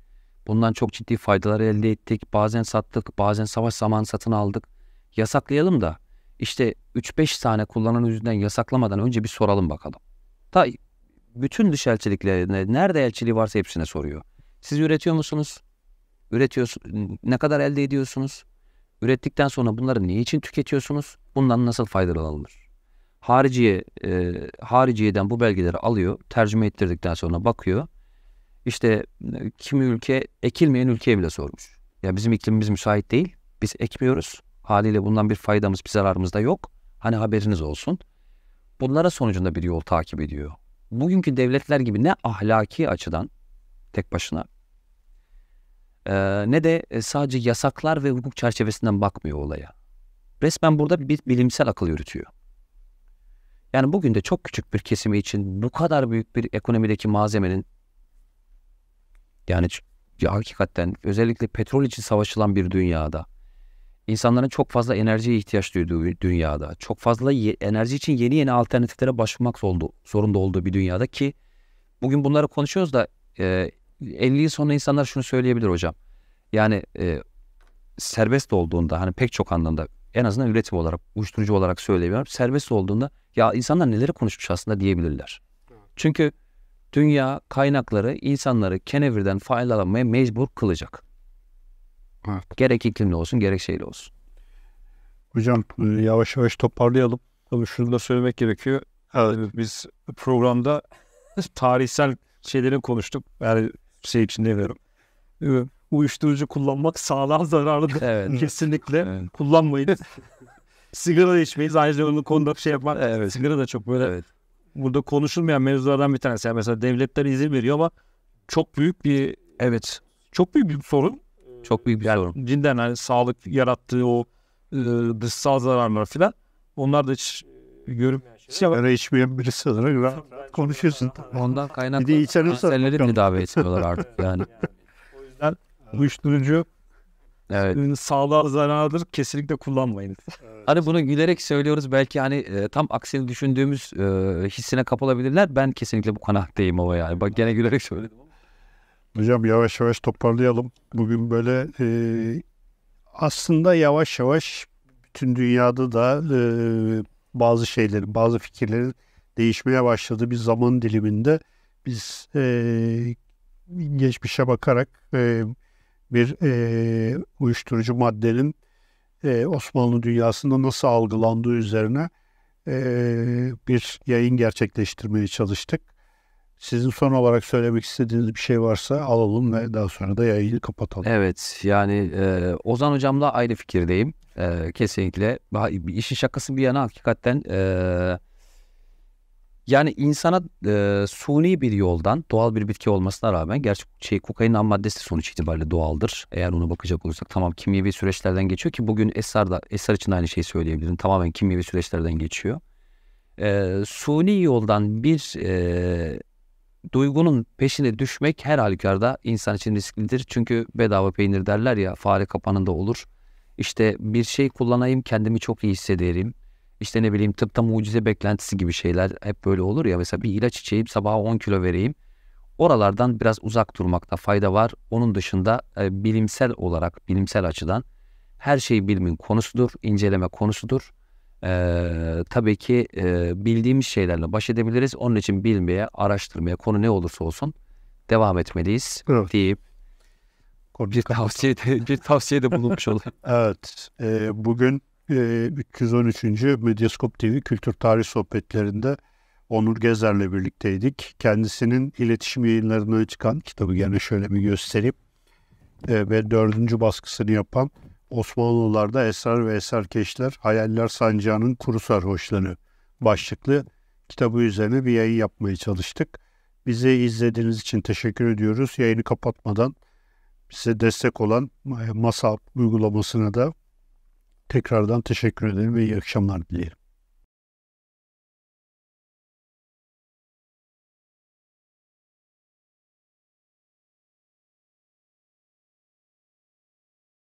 Bundan çok ciddi faydalar elde ettik. Bazen sattık, bazen savaş zamanı satın aldık. Yasaklayalım da işte 3-5 tane kullanan yüzünden yasaklamadan önce bir soralım bakalım. Ta bütün dış elçiliklerine, nerede elçiliği varsa hepsine soruyor. Siz üretiyor musunuz? Üretiyorsunuz. Ne kadar elde ediyorsunuz? Ürettikten sonra bunları ne için tüketiyorsunuz? Bundan nasıl faydalanılır? Hariciye, e, hariciyeden bu belgeleri alıyor, tercüme ettirdikten sonra bakıyor işte e, kimi ülke ekilmeyen ülkeye bile sormuş. Ya bizim iklimimiz müsait değil. Biz ekmiyoruz. Haliyle bundan bir faydamız, bir zararımız da yok. Hani haberiniz olsun. Bunlara sonucunda bir yol takip ediyor. Bugünkü devletler gibi ne ahlaki açıdan tek başına e, ne de e, sadece yasaklar ve hukuk çerçevesinden bakmıyor olaya. Resmen burada bir bilimsel akıl yürütüyor. Yani bugün de çok küçük bir kesimi için bu kadar büyük bir ekonomideki malzemenin yani ya hakikaten özellikle petrol için savaşılan bir dünyada insanların çok fazla enerjiye ihtiyaç duyduğu dünyada çok fazla ye, enerji için yeni yeni alternatiflere başvurmak oldu, zorunda olduğu bir dünyada ki bugün bunları konuşuyoruz da e, 50 yıl sonra insanlar şunu söyleyebilir hocam. Yani e, serbest olduğunda hani pek çok anlamda en azından üretim olarak, uyuşturucu olarak söylemiyorum. Serbest olduğunda ya insanlar neleri konuşmuş aslında diyebilirler. Çünkü dünya kaynakları insanları kenevirden faydalanmaya mecbur kılacak. Evet. Gerek iklimle olsun gerek şeyle olsun. Hocam e, yavaş yavaş toparlayalım. Tabii şunu da söylemek gerekiyor. Evet, biz programda tarihsel şeyleri konuştuk. Yani şey için demiyorum. Uyuşturucu kullanmak sağlığa zararlıdır. Evet. Kesinlikle evet. kullanmayın. sigara içmeyiz. Ayrıca onun konuda bir şey yapmak. Evet. Sigara da çok böyle evet burada konuşulmayan mevzulardan bir tanesi. Yani mesela devletler izin veriyor ama çok büyük bir evet çok büyük bir sorun. Ee, çok büyük bir yani sorun. Cidden hani sağlık yarattığı o e, dışsal zararlar filan onlar da hiç görüp sigara içmeyen birisi olarak rahat konuşuyorsun. Ondan kaynaklı kanserleri tedavi etmiyorlar artık yani. o yüzden uyuşturucu Evet. Sağlığa zararlıdır. Kesinlikle kullanmayın. Evet. Hani bunu gülerek söylüyoruz. Belki hani e, tam aksini düşündüğümüz e, hissine kapılabilirler. Ben kesinlikle bu kanattayım ama yani. Bak gene gülerek söyledim. Hocam yavaş yavaş toparlayalım. Bugün böyle e, aslında yavaş yavaş bütün dünyada da e, bazı şeylerin, bazı fikirlerin değişmeye başladığı bir zaman diliminde biz e, geçmişe bakarak e, bir e, uyuşturucu maddenin e, Osmanlı dünyasında nasıl algılandığı üzerine e, bir yayın gerçekleştirmeye çalıştık. Sizin son olarak söylemek istediğiniz bir şey varsa alalım ve daha sonra da yayını kapatalım. Evet yani e, Ozan hocamla aynı fikirdeyim. E, kesinlikle İşin şakası bir yana hakikaten e, yani insana e, suni bir yoldan doğal bir bitki olmasına rağmen gerçi şey kokainin ham maddesi sonuç itibariyle doğaldır. Eğer ona bakacak olursak tamam kimyevi süreçlerden geçiyor ki bugün Esrar da Esrar için aynı şeyi söyleyebilirim. Tamamen kimyevi süreçlerden geçiyor. E, suni yoldan bir e, duygunun peşine düşmek her halükarda insan için risklidir. Çünkü bedava peynir derler ya fare kapanında olur. İşte bir şey kullanayım kendimi çok iyi hissederim işte ne bileyim tıpta mucize beklentisi gibi şeyler hep böyle olur ya. Mesela bir ilaç içeyim sabaha 10 kilo vereyim. Oralardan biraz uzak durmakta fayda var. Onun dışında e, bilimsel olarak, bilimsel açıdan her şey bilimin konusudur, inceleme konusudur. E, tabii ki e, bildiğimiz şeylerle baş edebiliriz. Onun için bilmeye, araştırmaya, konu ne olursa olsun devam etmeliyiz evet. deyip bir tavsiye de, bir tavsiye bulunmuş olayım. evet, e, bugün 313. Ee, Medyaskop TV Kültür Tarih Sohbetlerinde Onur Gezer'le birlikteydik. Kendisinin iletişim yayınlarına çıkan kitabı gene şöyle bir göstereyim. E, ve dördüncü baskısını yapan Osmanlılarda Esrar ve keşler Hayaller Sancağı'nın Kuru Sarhoşları başlıklı kitabı üzerine bir yayın yapmaya çalıştık. Bizi izlediğiniz için teşekkür ediyoruz. Yayını kapatmadan bize destek olan Masa uygulamasına da Tekrardan teşekkür ederim ve iyi akşamlar dilerim.